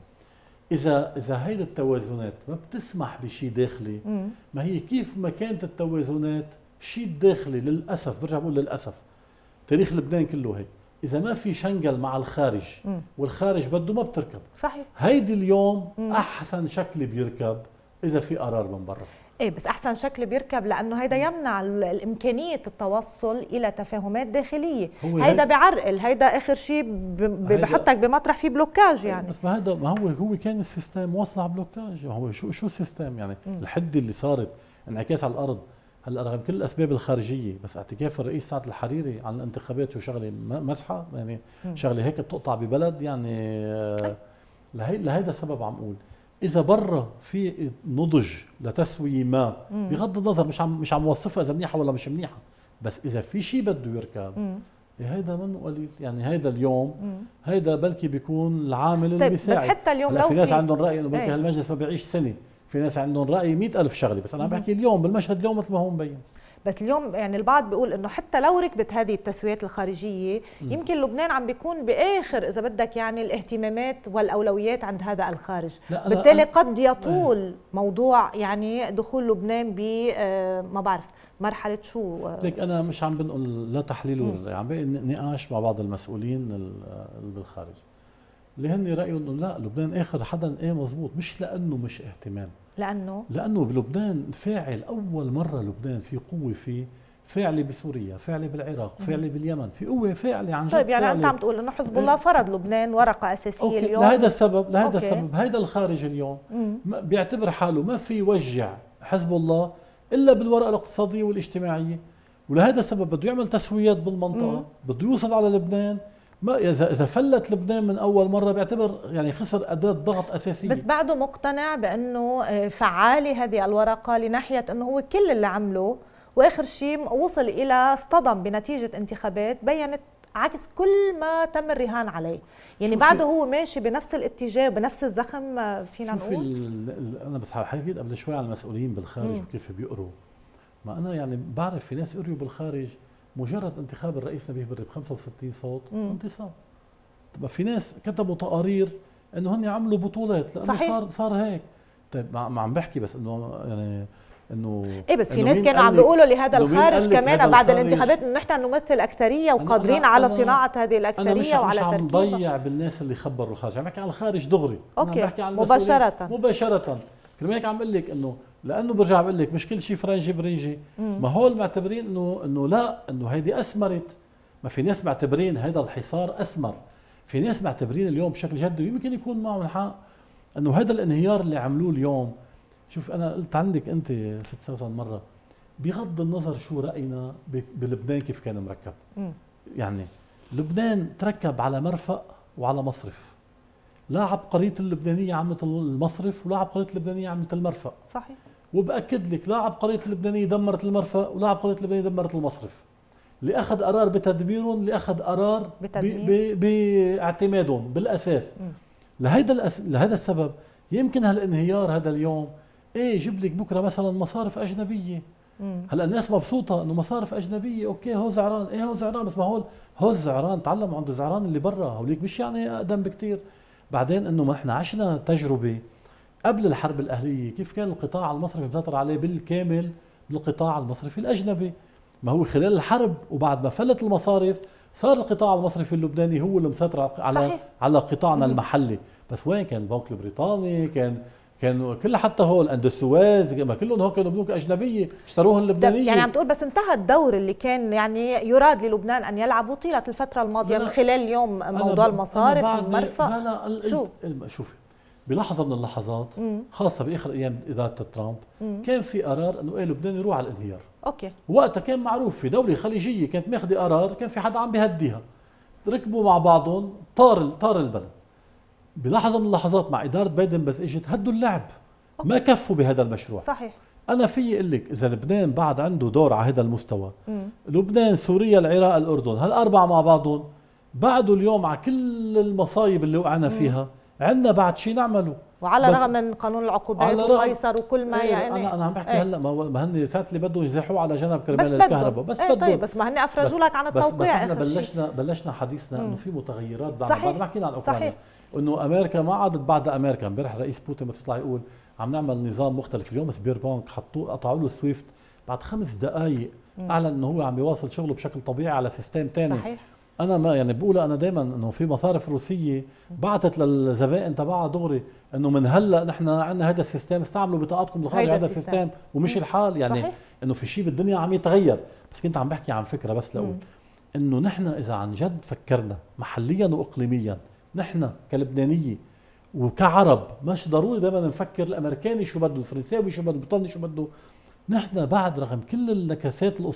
اذا اذا هيدي التوازنات ما بتسمح بشيء داخلي مم. ما هي كيف ما كانت التوازنات شيء داخلي للاسف برجع بقول للاسف تاريخ لبنان كله هيك اذا ما في شنغل مع الخارج م. والخارج بده ما بتركب صحيح هيدي اليوم م. احسن شكل بيركب اذا في قرار من برا ايه بس احسن شكل بيركب لانه هيدا يمنع الامكانيه التوصل الى تفاهمات داخليه هيدا بعرقل هيدا اخر شيء بحطك بمطرح في بلوكاج إيه، يعني بس ما هيدا ما هو هو كان السيستم وصل على بلوكاج هو شو شو السيستم يعني الحده اللي صارت انعكاس على الارض هلا رغم كل الاسباب الخارجيه بس اعتكاف الرئيس سعد الحريري عن الانتخابات شو شغله مزحه يعني شغله هيك بتقطع ببلد يعني آه، لهي لهيدا السبب عم اقول اذا برا في نضج لتسويه ما بغض النظر مش عم مش عم وصفها اذا منيحه ولا مش منيحه بس اذا في شيء بده يركب إيه هيدا منه قليل يعني هيدا اليوم هيدا بلكي بيكون العامل طيب اللي بيساعد بس حتى اليوم لو في ناس عندهم راي انه بلكي هالمجلس ما بيعيش سنه في ناس عندهم راي مئة ألف شغله بس انا عم بحكي اليوم بالمشهد اليوم مثل ما هو مبين بس اليوم يعني البعض بيقول انه حتى لو ركبت هذه التسويات الخارجيه يمكن لبنان عم بيكون باخر اذا بدك يعني الاهتمامات والاولويات عند هذا الخارج بالتالي قد يطول أه موضوع يعني دخول لبنان ب آه، ما بعرف مرحله شو ليك انا مش عم بنقل لا تحليل ولا عم بنقاش نقاش مع بعض المسؤولين بالخارج اللي هن رايهم انه لا لبنان اخر حدا ايه مزبوط مش لانه مش اهتمام لانه لانه بلبنان فاعل اول مره لبنان في قوه فيه فعلي بسوريا فعلي بالعراق فعلي باليمن في قوه فعلي عن جد طيب يعني فعلي. انت عم تقول انه حزب إيه. الله فرض لبنان ورقه اساسيه أوكي. اليوم لهذا السبب لهذا أوكي. السبب هيدا الخارج اليوم مم. بيعتبر حاله ما في يوجع حزب الله الا بالورقه الاقتصاديه والاجتماعيه ولهذا السبب بده يعمل تسويات بالمنطقه بده يوصل على لبنان ما اذا اذا فلت لبنان من اول مره بيعتبر يعني خسر اداه ضغط اساسيه بس بعده مقتنع بانه آه، فعاله هذه الورقه لناحيه انه هو كل اللي عمله واخر شيء وصل الى اصطدم بنتيجه انتخابات بينت عكس كل ما تم الرهان عليه يعني بعده هو ماشي بنفس الاتجاه بنفس الزخم آه، فينا نقول انا بس حكيت قبل شوي عن المسؤولين بالخارج مم. وكيف بيقروا ما انا يعني بعرف في ناس قريوا بالخارج مجرد انتخاب الرئيس نبيه بري ب 65 صوت انتصار طب في ناس كتبوا تقارير انه هن عملوا بطولات لانه صحيح. صار صار هيك طيب ما عم بحكي بس انه يعني انه ايه بس في ناس كانوا عم بيقولوا لهذا الخارج كمان بعد الخارج الانتخابات انه نحن نمثل اكثريه وقادرين أنا على أنا صناعه هذه الاكثريه أنا مش وعلى تركيبها مش عم ضيع بالناس اللي خبروا الخارج عم يعني بحكي على الخارج دغري اوكي أنا بحكي على مباشره مباشره كرمال هيك عم بقول لك انه لانه برجع بقول لك مش كل شيء فرنجي برنجي ما هول معتبرين انه انه لا انه هيدي اثمرت ما في ناس معتبرين هذا الحصار اثمر في ناس معتبرين اليوم بشكل جدي ويمكن يكون معهم حق انه هذا الانهيار اللي عملوه اليوم شوف انا قلت عندك انت ست سوسن مره بغض النظر شو راينا بلبنان كيف كان مركب مم. يعني لبنان تركب على مرفق وعلى مصرف لا عبقريه اللبنانيه عملت المصرف ولا عبقريه اللبنانيه عملت المرفق صحيح وباكد لك لا عبقريه اللبنانيه دمرت المرفأ ولا عبقريه اللبنانيه دمرت المصرف اللي اخذ قرار بتدبيرهم اللي اخذ قرار باعتمادهم بالاساس لهيدا لهذا السبب يمكن هالانهيار هذا اليوم ايه جيب لك بكره مثلا مصارف اجنبيه هلا الناس مبسوطه انه مصارف اجنبيه اوكي هو زعران ايه هو زعران بس ما هو هو زعران تعلموا عنده زعران اللي برا هوليك مش يعني اقدم بكثير بعدين انه ما احنا عشنا تجربه قبل الحرب الأهلية كيف كان القطاع المصرفي مسيطر عليه بالكامل بالقطاع المصرفي الأجنبي ما هو خلال الحرب وبعد ما فلت المصارف صار القطاع المصرفي اللبناني هو اللي مسيطر على صحيح. على قطاعنا المحلي بس وين كان البنك البريطاني كان كانوا كل حتى هول عند السويس ما كلهم هول كانوا بنوك اجنبيه اشتروهم اللبنانيين يعني عم تقول بس انتهى الدور اللي كان يعني يراد للبنان ان يلعبه طيله الفتره الماضيه من خلال اليوم موضوع المصارف المرفأ لا لا شو شوفي بلحظه من اللحظات خاصه باخر ايام اداره ترامب كان في قرار انه قال إيه، لبنان يروح على الانهيار اوكي وقتها كان معروف في دوله خليجيه كانت ماخذه قرار كان في حدا عم بيهديها ركبوا مع بعضهم طار طار البلد بلحظه من اللحظات مع اداره بايدن بس اجت هدوا اللعب أوكي. ما كفوا بهذا المشروع صحيح انا في اقول لك اذا لبنان بعد عنده دور على هذا المستوى مم. لبنان سوريا العراق الاردن هالاربعه مع بعضهم بعده اليوم على كل المصايب اللي وقعنا فيها مم. عندنا بعد شيء نعمله وعلى الرغم من قانون العقوبات وقيصر وكل ما ايه يعني انا انا عم بحكي ايه هلا ما هن فات اللي بدهم يزحوه على جنب كرمال الكهرباء بس ايه طيب بس ما هن افرجوا لك عن التوقيع بس, بس احنا بلشنا بلشنا حديثنا انه في متغيرات بعد صحيح بعد ما حكينا عن اوكرانيا صحيح انه امريكا ما عادت بعد امريكا امبارح الرئيس بوتين بس يطلع يقول عم نعمل نظام مختلف اليوم سبير بانك حطوه قطعوا له سويفت بعد خمس دقائق اعلن انه هو عم يواصل شغله بشكل طبيعي على سيستم ثاني صحيح انا ما يعني بقول انا دائما انه في مصارف روسيه بعثت للزبائن تبعها دغري انه من هلا نحن عندنا هذا السيستم استعملوا بطاقاتكم لغايه هذا السيستم ومشي الحال يعني صحيح. انه في شيء بالدنيا عم يتغير بس كنت عم بحكي عن فكره بس لاقول انه نحن اذا عن جد فكرنا محليا واقليميا نحن كلبنانيه وكعرب مش ضروري دائما نفكر الامريكاني شو بده الفرنساوي شو بده البريطاني شو بده نحن بعد رغم كل النكسات اللي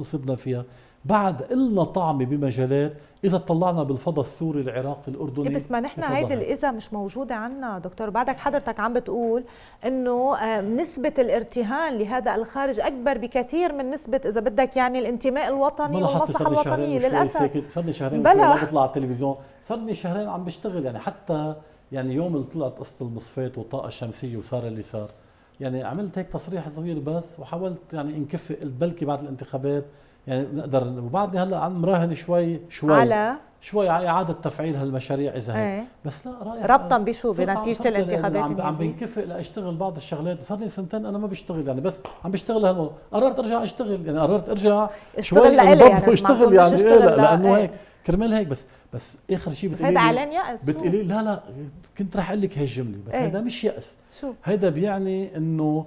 اصبنا فيها بعد إلنا طعم بمجالات إذا طلعنا بالفضاء السوري العراقي الأردني إيه، بس ما نحن هيدي الإذا مش موجودة عنا دكتور بعدك حضرتك عم بتقول إنه آه، نسبة الارتهان لهذا الخارج أكبر بكثير من نسبة إذا بدك يعني الانتماء الوطني والمصلحة الوطنية للأسف صار لي شهرين بلا بطلع على التلفزيون صار لي شهرين عم بشتغل يعني حتى يعني يوم اللي طلعت قصة المصفات والطاقة الشمسية وصار اللي صار يعني عملت هيك تصريح صغير بس وحاولت يعني انكفئ بلكي بعد الانتخابات يعني بنقدر وبعدني هلا عم مراهن شوي شوي على شوي على اعاده تفعيل هالمشاريع اذا هيك إيه. بس لا رايح ربطا بشو بنتيجه الانتخابات عم, عم بنكفئ لاشتغل بعض الشغلات صار لي سنتين انا ما بشتغل يعني بس عم بشتغل هالموضوع قررت ارجع اشتغل يعني قررت ارجع شوي لالي يعني اشتغل يعني إيه لا لانه هيك كرمال هيك بس بس اخر شيء بتقولي هيدا اعلان يأس بتقولي لا لا كنت رح اقول لك هالجمله بس هذا إيه. هيدا مش يأس شو هيدا بيعني انه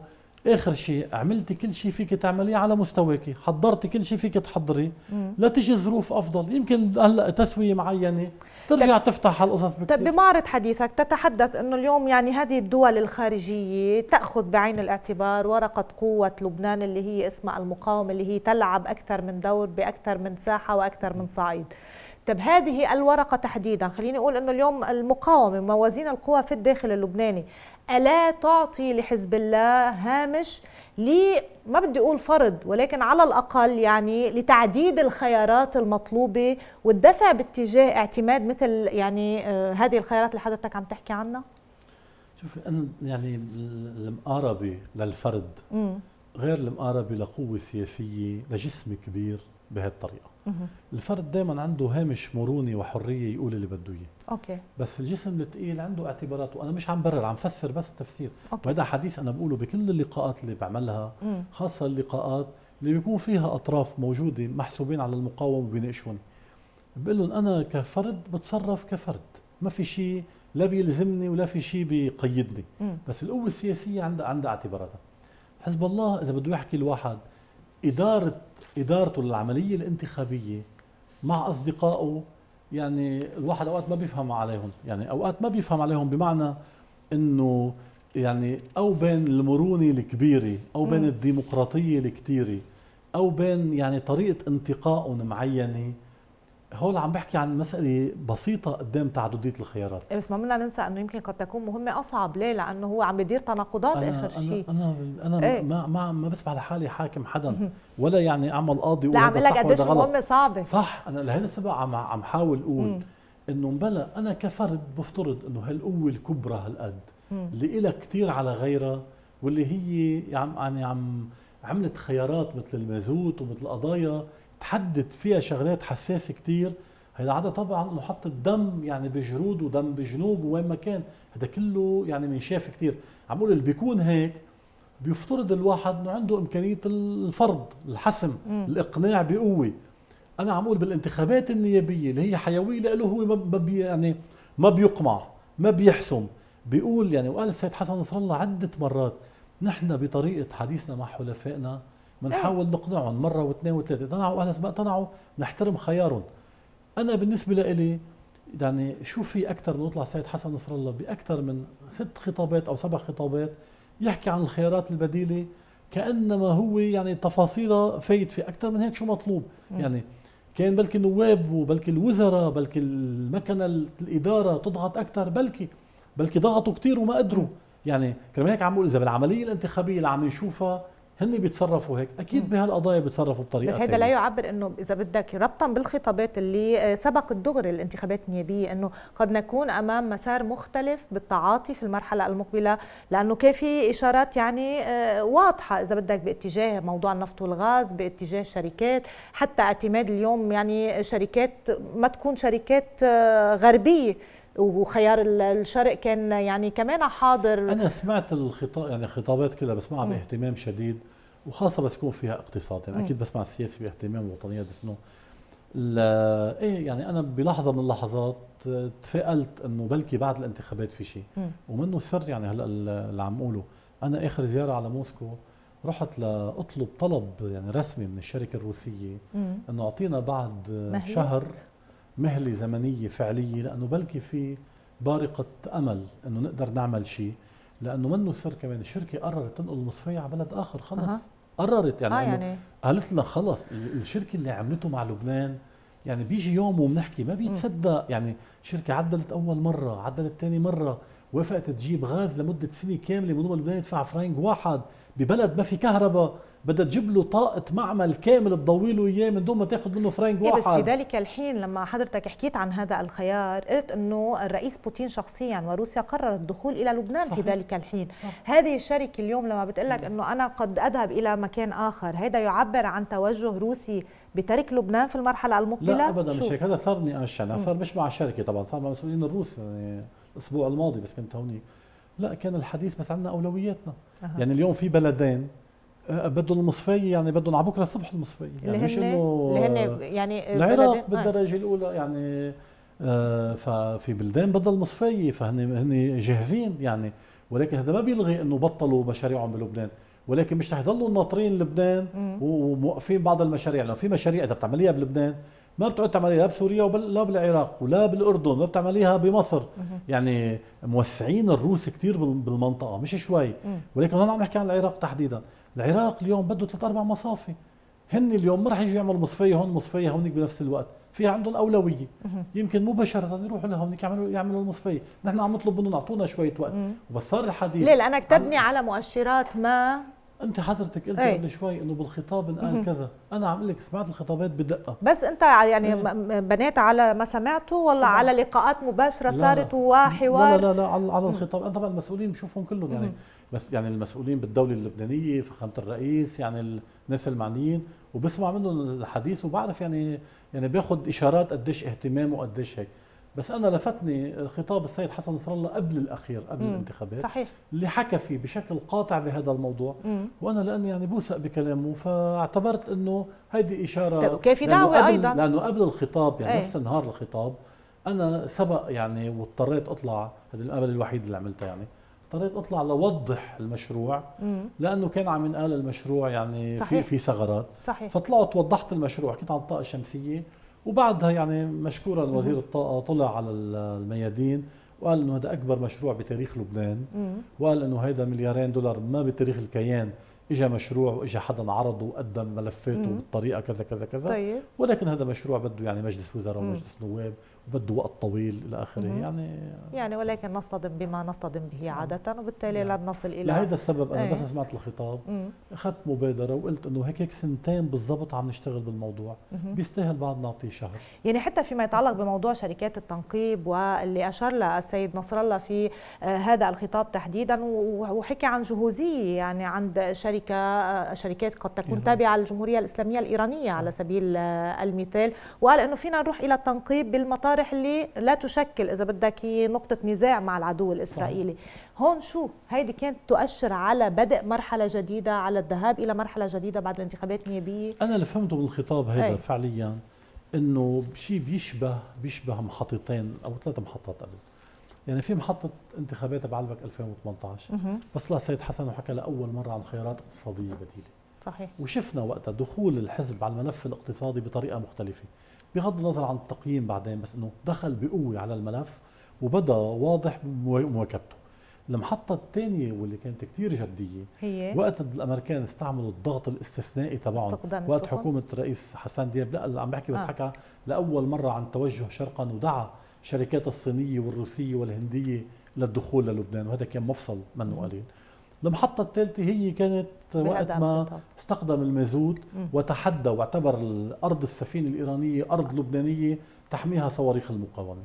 اخر شيء عملتي كل شيء فيك تعمليه على مستواك حضرتي كل شيء فيك تحضري لا تجي ظروف افضل يمكن هلا تسويه معينه ترجع تفتح هالقصص بكثير طيب بمعرض حديثك تتحدث انه اليوم يعني هذه الدول الخارجيه تاخذ بعين الاعتبار ورقه قوه لبنان اللي هي اسمها المقاومه اللي هي تلعب اكثر من دور باكثر من ساحه واكثر من صعيد طب هذه الورقة تحديدا خليني أقول أنه اليوم المقاومة موازين القوى في الداخل اللبناني ألا تعطي لحزب الله هامش لي ما بدي أقول فرض ولكن على الأقل يعني لتعديد الخيارات المطلوبة والدفع باتجاه اعتماد مثل يعني آه، هذه الخيارات اللي حضرتك عم تحكي عنها شوفي أنا يعني المقاربة للفرد غير المقاربة لقوة سياسية لجسم كبير بهالطريقة الفرد دايما عنده هامش مرونه وحريه يقول اللي بده اياه اوكي بس الجسم الثقيل عنده اعتبارات وانا مش عم برر عم فسر بس تفسير وهذا حديث انا بقوله بكل اللقاءات اللي بعملها مم. خاصه اللقاءات اللي بيكون فيها اطراف موجوده محسوبين على المقاومه وبيناقشوني بقول لهم انا كفرد بتصرف كفرد ما في شيء لا بيلزمني ولا في شيء بيقيدني مم. بس القوه السياسيه عندها عندها اعتباراتها حزب الله اذا بده يحكي الواحد اداره ادارته للعمليه الانتخابيه مع اصدقائه يعني الواحد اوقات ما بيفهم عليهم يعني اوقات ما بيفهم عليهم بمعنى انه يعني او بين المرونه الكبيره او بين الديمقراطيه الكتيره او بين يعني طريقه انتقائهم معينه هول عم بحكي عن مسألة بسيطة قدام تعددية الخيارات إيه، بس ما بدنا ننسى أنه يمكن قد تكون مهمة أصعب ليه؟ لأنه هو عم بدير تناقضات أنا آخر شيء أنا أنا إيه؟ ما ما ما بسمع لحالي حاكم حدا ولا يعني أعمل قاضي لا عم لك قديش مهمة صعبة صح أنا لهذا السبب عم عم حاول أقول إنه بلا أنا كفرد بفترض إنه هالقوة الكبرى هالقد اللي إلها كثير على غيرها واللي هي يعني عم عملت خيارات مثل المازوت ومثل قضايا تحدد فيها شغلات حساسه كثير هيدا عدا طبعا انه حط الدم يعني بجرود ودم بجنوب وين ما كان هذا كله يعني منشاف كثير عم اللي بيكون هيك بيفترض الواحد انه عنده امكانيه الفرض الحسم م. الاقناع بقوه انا عم اقول بالانتخابات النيابيه اللي هي حيويه له هو ما بي يعني ما بيقمع ما بيحسم بيقول يعني وقال السيد حسن نصر الله عده مرات نحن بطريقه حديثنا مع حلفائنا بنحاول آه. نقنعهم مره واثنين وثلاثه طلعوا اهل سباق طلعوا نحترم خيارهم انا بالنسبه لإلي يعني شو في اكثر من يطلع سيد حسن نصر الله باكثر من ست خطابات او سبع خطابات يحكي عن الخيارات البديله كانما هو يعني تفاصيلها فايت في اكثر من هيك شو مطلوب يعني كان بلكي النواب وبلكي الوزراء بلكي المكنه الاداره تضغط اكثر بلكي بلكي ضغطوا كثير وما قدروا يعني كرمال هيك عم بقول اذا بالعمليه الانتخابيه اللي عم نشوفها هن بيتصرفوا هيك اكيد بهالقضايا بيتصرفوا بطريقه بس هذا لا يعبر انه اذا بدك ربطا بالخطابات اللي آه، سبقت دغري الانتخابات النيابيه انه قد نكون امام مسار مختلف بالتعاطي في المرحله المقبله لانه كان في اشارات يعني آه، واضحه اذا بدك باتجاه موضوع النفط والغاز باتجاه الشركات حتى اعتماد اليوم يعني شركات ما تكون شركات آه، غربيه وخيار الشرق كان يعني كمان حاضر انا سمعت الخطاب يعني خطابات كلها بسمعها باهتمام شديد وخاصه بس يكون فيها اقتصاد يعني اكيد بسمع السياسي باهتمام وطنيه بس انه ايه يعني انا بلحظه من اللحظات تفائلت انه بلكي بعد الانتخابات في شيء ومنه السر يعني هلا اللي عم اقوله انا اخر زياره على موسكو رحت لاطلب طلب يعني رسمي من الشركه الروسيه انه اعطينا بعد مهلي. شهر مهله زمنيه فعليه لانه بلكي في بارقه امل انه نقدر نعمل شيء لانه منه سر كمان الشركه قررت تنقل المصفيه على بلد اخر خلص أه. قررت يعني, آه يعني قالت لنا خلص الشركه اللي عملته مع لبنان يعني بيجي يوم وبنحكي ما بيتصدق يعني شركه عدلت اول مره عدلت ثاني مره وافقت تجيب غاز لمده سنه كامله بدون ما لبنان يدفع فرنك واحد ببلد ما في كهرباء بدها تجيب له طاقة معمل كامل تضوي له اياه من دون ما تاخذ منه فرنك واحد إيه، بس في ذلك الحين لما حضرتك حكيت عن هذا الخيار قلت انه الرئيس بوتين شخصيا وروسيا قررت الدخول الى لبنان صحيح. في ذلك الحين صح. هذه الشركة اليوم لما بتقول لك انه انا قد اذهب الى مكان اخر هذا يعبر عن توجه روسي بترك لبنان في المرحلة المقبلة لا ابدا مش هيك هذا صار نقاش يعني صار مش مع الشركة طبعا صار مع المسؤولين الروس يعني الاسبوع الماضي بس كنت هونيك لا كان الحديث بس عندنا اولوياتنا أه. يعني اليوم في بلدين أه، بدهم المصفية يعني بدهم على بكره الصبح المصفية يعني مش انه يعني العراق آه. بالدرجة الأولى يعني آه ففي بلدان بدها المصفية فهن هن جاهزين يعني ولكن هذا ما بيلغي انه بطلوا مشاريعهم بلبنان ولكن مش رح يضلوا ناطرين لبنان وموقفين بعض المشاريع لانه في مشاريع اذا بتعمليها بلبنان ما بتعود تعمليها لا بسوريا ولا بالعراق ولا بالاردن ما بتعمليها بمصر يعني موسعين الروس كثير بالمنطقه مش شوي ولكن هون عم نحكي عن العراق تحديدا العراق اليوم بده ثلاث اربع مصافي هن اليوم ما رح يجوا يعملوا مصفيه هون مصفيه هونيك بنفس الوقت في عندهم اولويه يمكن مباشره يروحوا لهونيك يعملوا يعملوا المصفيه نحن عم نطلب منهم اعطونا شويه وقت وبس صار الحديث ليه لانك تبني على مؤشرات ما انت حضرتك قلت إيه. قبل شوي انه بالخطاب انقال كذا انا عم اقول لك سمعت الخطابات بدقه بس انت يعني ايه. بنيت على ما سمعته ولا طبعا. على لقاءات مباشره صارت وحوار لا لا لا على, على الخطاب انا طبعا المسؤولين بشوفهم كلهم يعني بس يعني المسؤولين بالدوله اللبنانيه فخامه الرئيس يعني الناس المعنيين وبسمع منهم الحديث وبعرف يعني يعني باخذ اشارات قديش اهتمام وقديش هيك بس انا لفتني خطاب السيد حسن نصر الله قبل الاخير قبل مم. الانتخابات صحيح. اللي حكى فيه بشكل قاطع بهذا الموضوع مم. وانا لاني يعني بوثق بكلامه فاعتبرت انه هيدي اشاره طيب كيف دعوه ايضا لانه قبل الخطاب يعني ايه. نفس نهار الخطاب انا سبق يعني واضطريت اطلع هذا الامل الوحيد اللي عملته يعني اضطريت اطلع لوضح المشروع مم. لانه كان عم ينقال المشروع يعني صحيح. في في ثغرات صحيح. فطلعت وضحت المشروع كنت عن الطاقه الشمسيه وبعدها يعني مشكورا وزير الطاقه طلع على الميادين وقال انه هذا اكبر مشروع بتاريخ لبنان وقال انه هذا مليارين دولار ما بتاريخ الكيان اجى مشروع واجى حدا عرضه وقدم ملفاته بالطريقه كذا كذا كذا طيب. ولكن هذا مشروع بده يعني مجلس وزراء ومجلس نواب بده وقت طويل الى اخره يعني يعني ولكن نصطدم بما نصطدم به نعم. عاده وبالتالي نعم. لا نصل الى لهذا السبب انا ايه؟ بس سمعت الخطاب اخذت مبادره وقلت انه هيك هيك سنتين بالضبط عم نشتغل بالموضوع بيستاهل بعد نعطيه شهر يعني حتى فيما يتعلق بموضوع شركات التنقيب واللي اشار له السيد نصر الله في آه، هذا الخطاب تحديدا وحكي عن جهوزيه يعني عند شركه آه، شركات قد تكون تابعه للجمهوريه الاسلاميه الايرانيه على سبيل آه، المثال وقال انه فينا نروح الى التنقيب بالمطار المصالح اللي لا تشكل اذا بدك هي نقطه نزاع مع العدو الاسرائيلي هون شو هيدي كانت تؤشر على بدء مرحله جديده على الذهاب الى مرحله جديده بعد الانتخابات النيابيه انا اللي فهمته من الخطاب هذا فعليا انه شيء بيشبه بيشبه محطتين او ثلاث محطات قبل يعني في محطة انتخابات بعلبك 2018 بس لا سيد حسن وحكى لأول مرة عن خيارات اقتصادية بديلة صحيح وشفنا وقتها دخول الحزب على الملف الاقتصادي بطريقة مختلفة بغض النظر عن التقييم بعدين بس انه دخل بقوه على الملف وبدا واضح بمواكبته المحطة الثانية واللي كانت كثير جدية هي وقت الأمريكان استعملوا الضغط الاستثنائي تبعهم وقت حكومة الرئيس حسن دياب لا عم بحكي بس آه. حكى لأول مرة عن توجه شرقا ودعا الشركات الصينية والروسية والهندية للدخول للبنان وهذا كان مفصل منه قليل المحطة الثالثة هي كانت وقت ما بالطبع. استخدم المازوت وتحدى واعتبر أرض السفينة الإيرانية أرض لبنانية تحميها صواريخ المقاومة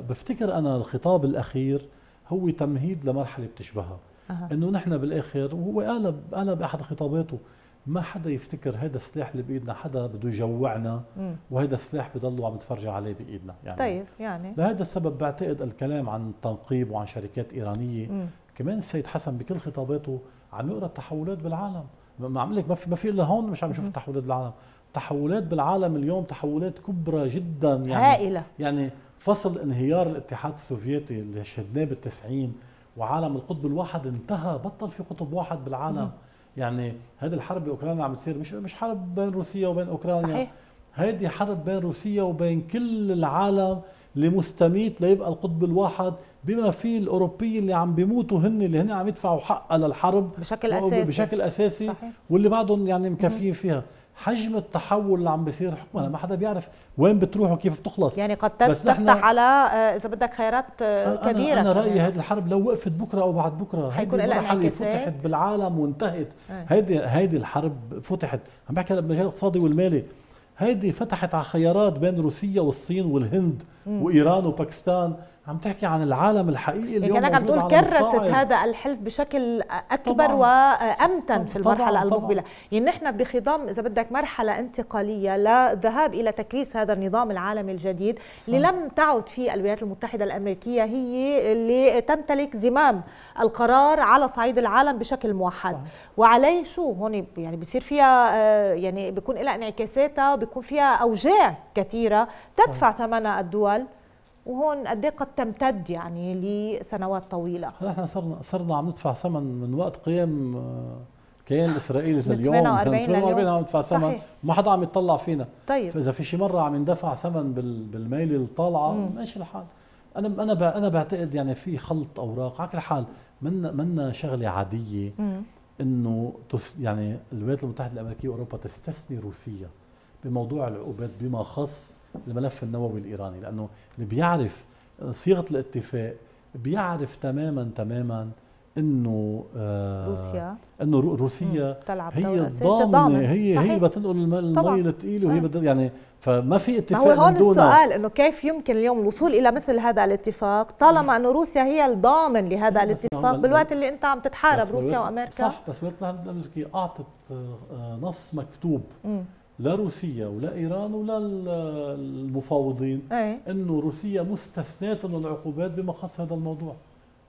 بفتكر أنا الخطاب الأخير هو تمهيد لمرحلة بتشبهها أه. أنه نحن بالآخر وهو قال قال بأحد خطاباته ما حدا يفتكر هذا السلاح اللي بايدنا حدا بده يجوعنا وهذا السلاح بضلوا عم يتفرجوا عليه بايدنا يعني طيب يعني لهذا السبب بعتقد الكلام عن التنقيب وعن شركات ايرانيه مم. كمان السيد حسن بكل خطاباته عم يقرا التحولات بالعالم ما عم لك ما في ما في الا هون مش عم يشوف التحولات بالعالم تحولات بالعالم اليوم تحولات كبرى جدا يعني هائله يعني فصل انهيار الاتحاد السوفيتي اللي شهدناه بالتسعين وعالم القطب الواحد انتهى بطل في قطب واحد بالعالم يعني هذه الحرب باوكرانيا عم تصير مش مش حرب بين روسيا وبين اوكرانيا صحيح هذه حرب بين روسيا وبين كل العالم لمستميت ليبقى القطب الواحد بما فيه الاوروبيين اللي عم بيموتوا هن اللي هن عم يدفعوا حقها للحرب بشكل اساسي بشكل اساسي صحيح. واللي بعدهم يعني مكفيين فيها حجم التحول اللي عم بيصير حكما ما حدا بيعرف وين بتروح وكيف بتخلص يعني قد تفتح على آه، اذا بدك خيارات آه، كبيره انا, أنا رايي هذه الحرب لو وقفت بكره او بعد بكره هيكون لها المرحله فتحت بالعالم وانتهت إيه. هيدي هيدي الحرب فتحت عم بحكي بالمجال الاقتصادي والمالي هيدي فتحت على خيارات بين روسيا والصين والهند وايران وباكستان عم تحكي عن العالم الحقيقي يعني اليوم يعني عم تقول كرست هذا الحلف بشكل اكبر طبعاً وامتن طبعاً في المرحله طبعاً المقبله، يعني نحن بخضام اذا بدك مرحله انتقاليه لذهاب الى تكريس هذا النظام العالمي الجديد اللي لم تعد فيه الولايات المتحده الامريكيه هي اللي تمتلك زمام القرار على صعيد العالم بشكل موحد، وعليه شو هون يعني بصير فيها آه، يعني بيكون لها انعكاساتها بيكون فيها اوجاع كثيره تدفع ثمنها الدول وهون قد إيه قد تمتد يعني لسنوات طويله نحن صرنا صرنا عم ندفع ثمن من وقت قيام الكيان آه، الاسرائيلي لليوم 48 48 عم ندفع ثمن ما حدا عم يتطلع فينا طيب فاذا في شي مره عم يندفع ثمن بالميله الطالعه ماشي الحال انا انا انا بعتقد يعني في خلط اوراق على كل حال من منا شغله عاديه انه يعني الولايات المتحده الامريكيه واوروبا تستثني روسيا بموضوع العقوبات بما خص الملف النووي الايراني لانه اللي بيعرف صيغه الاتفاق بيعرف تماما تماما انه آه روسيا انه روسيا تلعب هي ضامنه هي صحيح. هي بتنقل المي الثقيله وهي بدل يعني فما في اتفاق ما هو هون السؤال انه كيف يمكن اليوم الوصول الى مثل هذا الاتفاق طالما انه روسيا هي الضامن لهذا الاتفاق بالوقت اللي انت عم تتحارب روسيا وامريكا صح بس الولايات المتحده الامريكيه اعطت نص مكتوب مم. لا روسيا ولا ايران ولا المفاوضين أي. انه روسيا مستثناه من العقوبات بما خص هذا الموضوع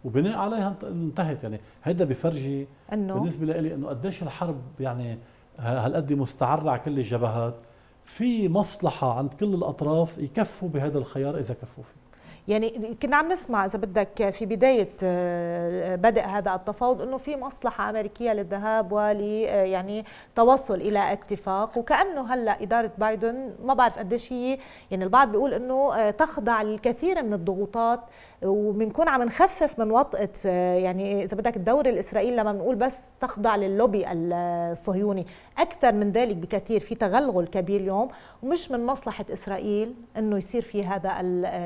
وبناء عليها انتهت يعني هذا بفرجي أنه بالنسبه لي انه قديش الحرب يعني هالقد مستعره على كل الجبهات في مصلحه عند كل الاطراف يكفوا بهذا الخيار اذا كفوا فيه يعني كنا عم نسمع اذا بدك في بدايه آه، آه، بدء هذا التفاوض انه في مصلحه امريكيه للذهاب ول آه، يعني توصل الى اتفاق وكانه هلا اداره بايدن ما بعرف قديش هي يعني البعض بيقول انه تخضع للكثير من الضغوطات وبنكون عم نخفف من وطئه يعني اذا بدك الدور الاسرائيلي لما بنقول بس تخضع للوبي الصهيوني اكثر من ذلك بكثير في تغلغل كبير اليوم ومش من مصلحه اسرائيل انه يصير في هذا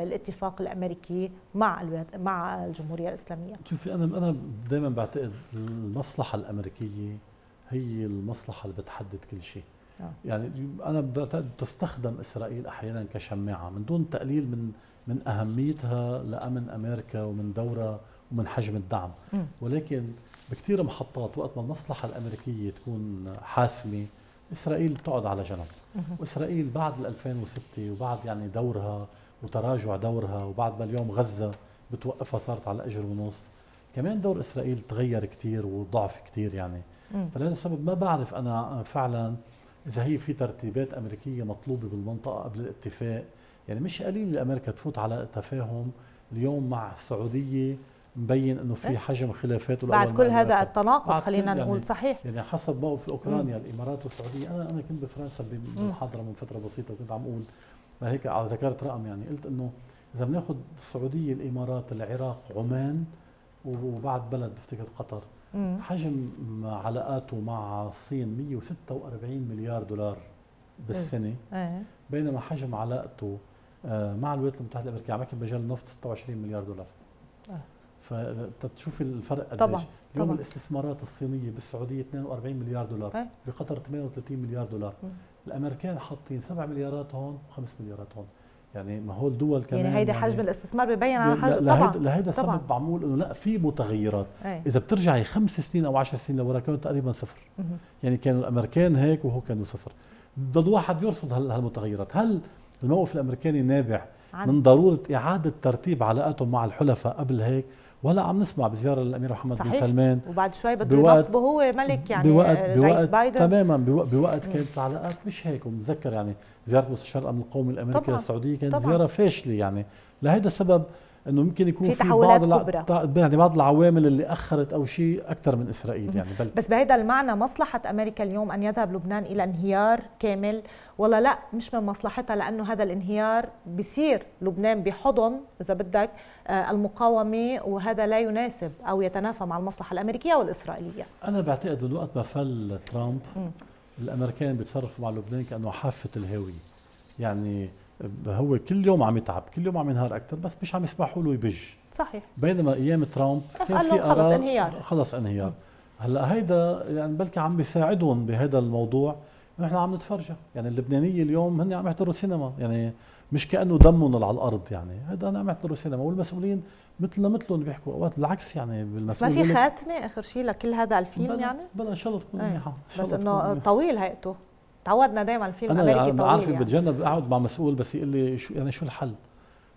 الاتفاق الامريكي مع مع الجمهوريه الاسلاميه شوفي انا انا دائما بعتقد المصلحه الامريكيه هي المصلحه اللي بتحدد كل شيء آه. يعني انا بعتقد تستخدم اسرائيل احيانا كشماعه من دون تقليل من من اهميتها لامن امريكا ومن دورها ومن حجم الدعم م. ولكن بكثير محطات وقت ما المصلحه الامريكيه تكون حاسمه اسرائيل بتقعد على جنب واسرائيل بعد 2006 وبعد يعني دورها وتراجع دورها وبعد ما اليوم غزة بتوقفها صارت على أجر ونص كمان دور إسرائيل تغير كتير وضعف كتير يعني فلهذا السبب ما بعرف أنا فعلا إذا هي في ترتيبات أمريكية مطلوبة بالمنطقة قبل الاتفاق يعني مش قليل لأمريكا تفوت على تفاهم اليوم مع السعودية مبين انه في إيه. حجم خلافات بعد كل هذا التناقض خلينا نقول يعني صحيح يعني حسب موقف اوكرانيا مم. الامارات والسعوديه انا انا كنت بفرنسا بمحاضره من فتره بسيطه وكنت عم اقول لهيك ذكرت رقم يعني قلت انه اذا بناخذ السعوديه الامارات العراق عمان وبعد بلد بفتكر قطر مم. حجم علاقاته مع الصين 146 مليار دولار بالسنه مم. إيه. إيه. بينما حجم علاقته آه، مع الولايات المتحده الامريكيه عم بحكي بمجال النفط 26 مليار دولار آه. فتشوف الفرق قديش طبعا اليوم طبعا. الاستثمارات الصينيه بالسعوديه 42 مليار دولار آه. بقطر 38 مليار دولار مم. الامريكان حاطين 7 مليارات هون و5 مليارات هون يعني ما هو الدول يعني كمان يعني هيدا حجم يعني الاستثمار ببين على حجم طبعا لهيدا السبب معمول انه لا في متغيرات أي. اذا بترجعي خمس سنين او عشر سنين لورا كانوا تقريبا صفر مه. يعني كانوا الامريكان هيك وهو كانوا صفر بده واحد يرصد هالمتغيرات هل الموقف الامريكاني نابع عن. من ضروره اعاده ترتيب علاقاتهم مع الحلفاء قبل هيك وهلا عم نسمع بزياره للامير محمد صحيح. بن سلمان وبعد شوي بده ينصبه هو ملك يعني بوقت رئيس بوقت بايدن تماما بوقت, بوقت كانت العلاقات مش هيك ومتذكر يعني زياره مستشار الامن القومي الامريكي للسعوديه كانت طبعًا. زياره فاشله يعني لهذا السبب انه ممكن يكون في, في تحولات بعض كبرى يعني بعض العوامل اللي اخرت او شيء اكثر من اسرائيل يعني بل بس بهذا المعنى مصلحه امريكا اليوم ان يذهب لبنان الى انهيار كامل ولا لا مش من مصلحتها لانه هذا الانهيار بصير لبنان بحضن اذا بدك آه، المقاومه وهذا لا يناسب او يتنافى مع المصلحه الامريكيه والاسرائيليه انا بعتقد من وقت ما فل ترامب م. الامريكان بيتصرفوا مع لبنان كانه حافه الهاويه يعني هو كل يوم عم يتعب كل يوم عم ينهار اكثر بس مش عم يسمحوا له يبج صحيح بينما ايام ترامب كان في خلص انهيار خلص انهيار هلا هيدا يعني بلكي عم بيساعدهم بهذا الموضوع نحن عم نتفرجها يعني اللبنانيه اليوم هن عم يحضروا سينما يعني مش كانه دمهم على الارض يعني هذا عم يحضروا سينما والمسؤولين مثلنا مثلهم بيحكوا اوقات بالعكس يعني بالمسؤولين ما في خاتمه اخر شيء لكل هذا الفيلم بلا يعني؟ بلا ان شاء الله تكون منيحه بس انه طويل هيئته تعودنا دايما الفيلم الامريكي طويل انا عارف يعني. بتجنب اقعد مع مسؤول بس يقول لي شو يعني شو الحل؟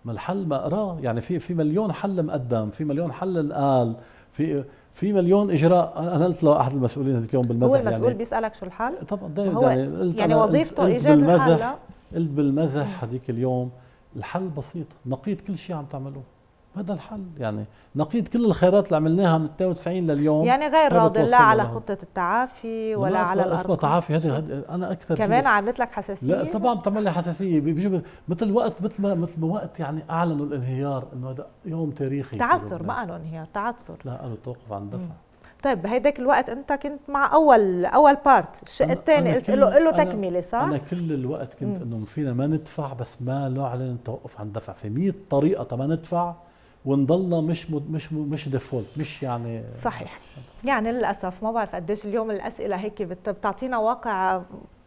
ما الحل ما اقراه يعني في في مليون حل مقدم في مليون حل انقال في في مليون اجراء انا قلت له احد المسؤولين هذيك اليوم بالمزح هو المسؤول يعني بيسالك شو الحل؟ طبعا دايما هو يعني, قلت يعني وظيفته ايجاد الحل قلت بالمزح هذيك اليوم الحل بسيط نقيض كل شيء عم تعملوه هذا الحل يعني نقيض كل الخيرات اللي عملناها من 92 لليوم يعني غير راضي لا على خطه التعافي ولا على الارقام اسمها تعافي هذه انا اكثر كمان عملت لك حساسيه لا طبعا بتعمل لي حساسيه بيجي مثل وقت مثل ما مثل ما وقت يعني اعلنوا الانهيار انه هذا يوم تاريخي تعثر ما قالوا انهيار تعثر لا قالوا توقف عن الدفع طيب هيداك الوقت انت كنت مع اول اول بارت الشق الثاني قلت له له تكمله صح انا كل الوقت كنت انه فينا ما ندفع بس ما نعلن التوقف عن الدفع في 100 طريقه ما ندفع ونضلها مش مش مش ديفولت مش يعني صحيح يعني للاسف ما بعرف قديش اليوم الاسئله هيك بتعطينا واقع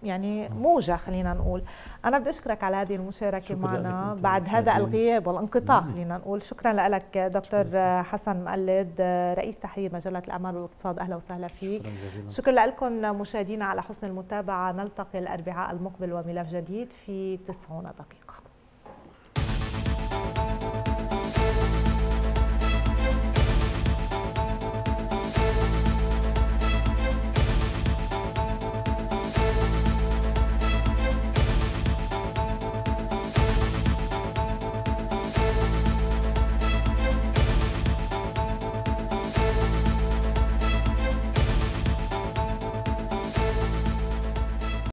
يعني آه. موجة خلينا نقول أنا بدي أشكرك على هذه المشاركة معنا بعد هذا الغياب والانقطاع خلينا نقول شكرا لك دكتور حسن مقلد رئيس تحرير مجلة الأعمال والاقتصاد أهلا وسهلا فيك شكرا لكم مشاهدينا على حسن المتابعة نلتقي الأربعاء المقبل وملف جديد في 90 دقيقة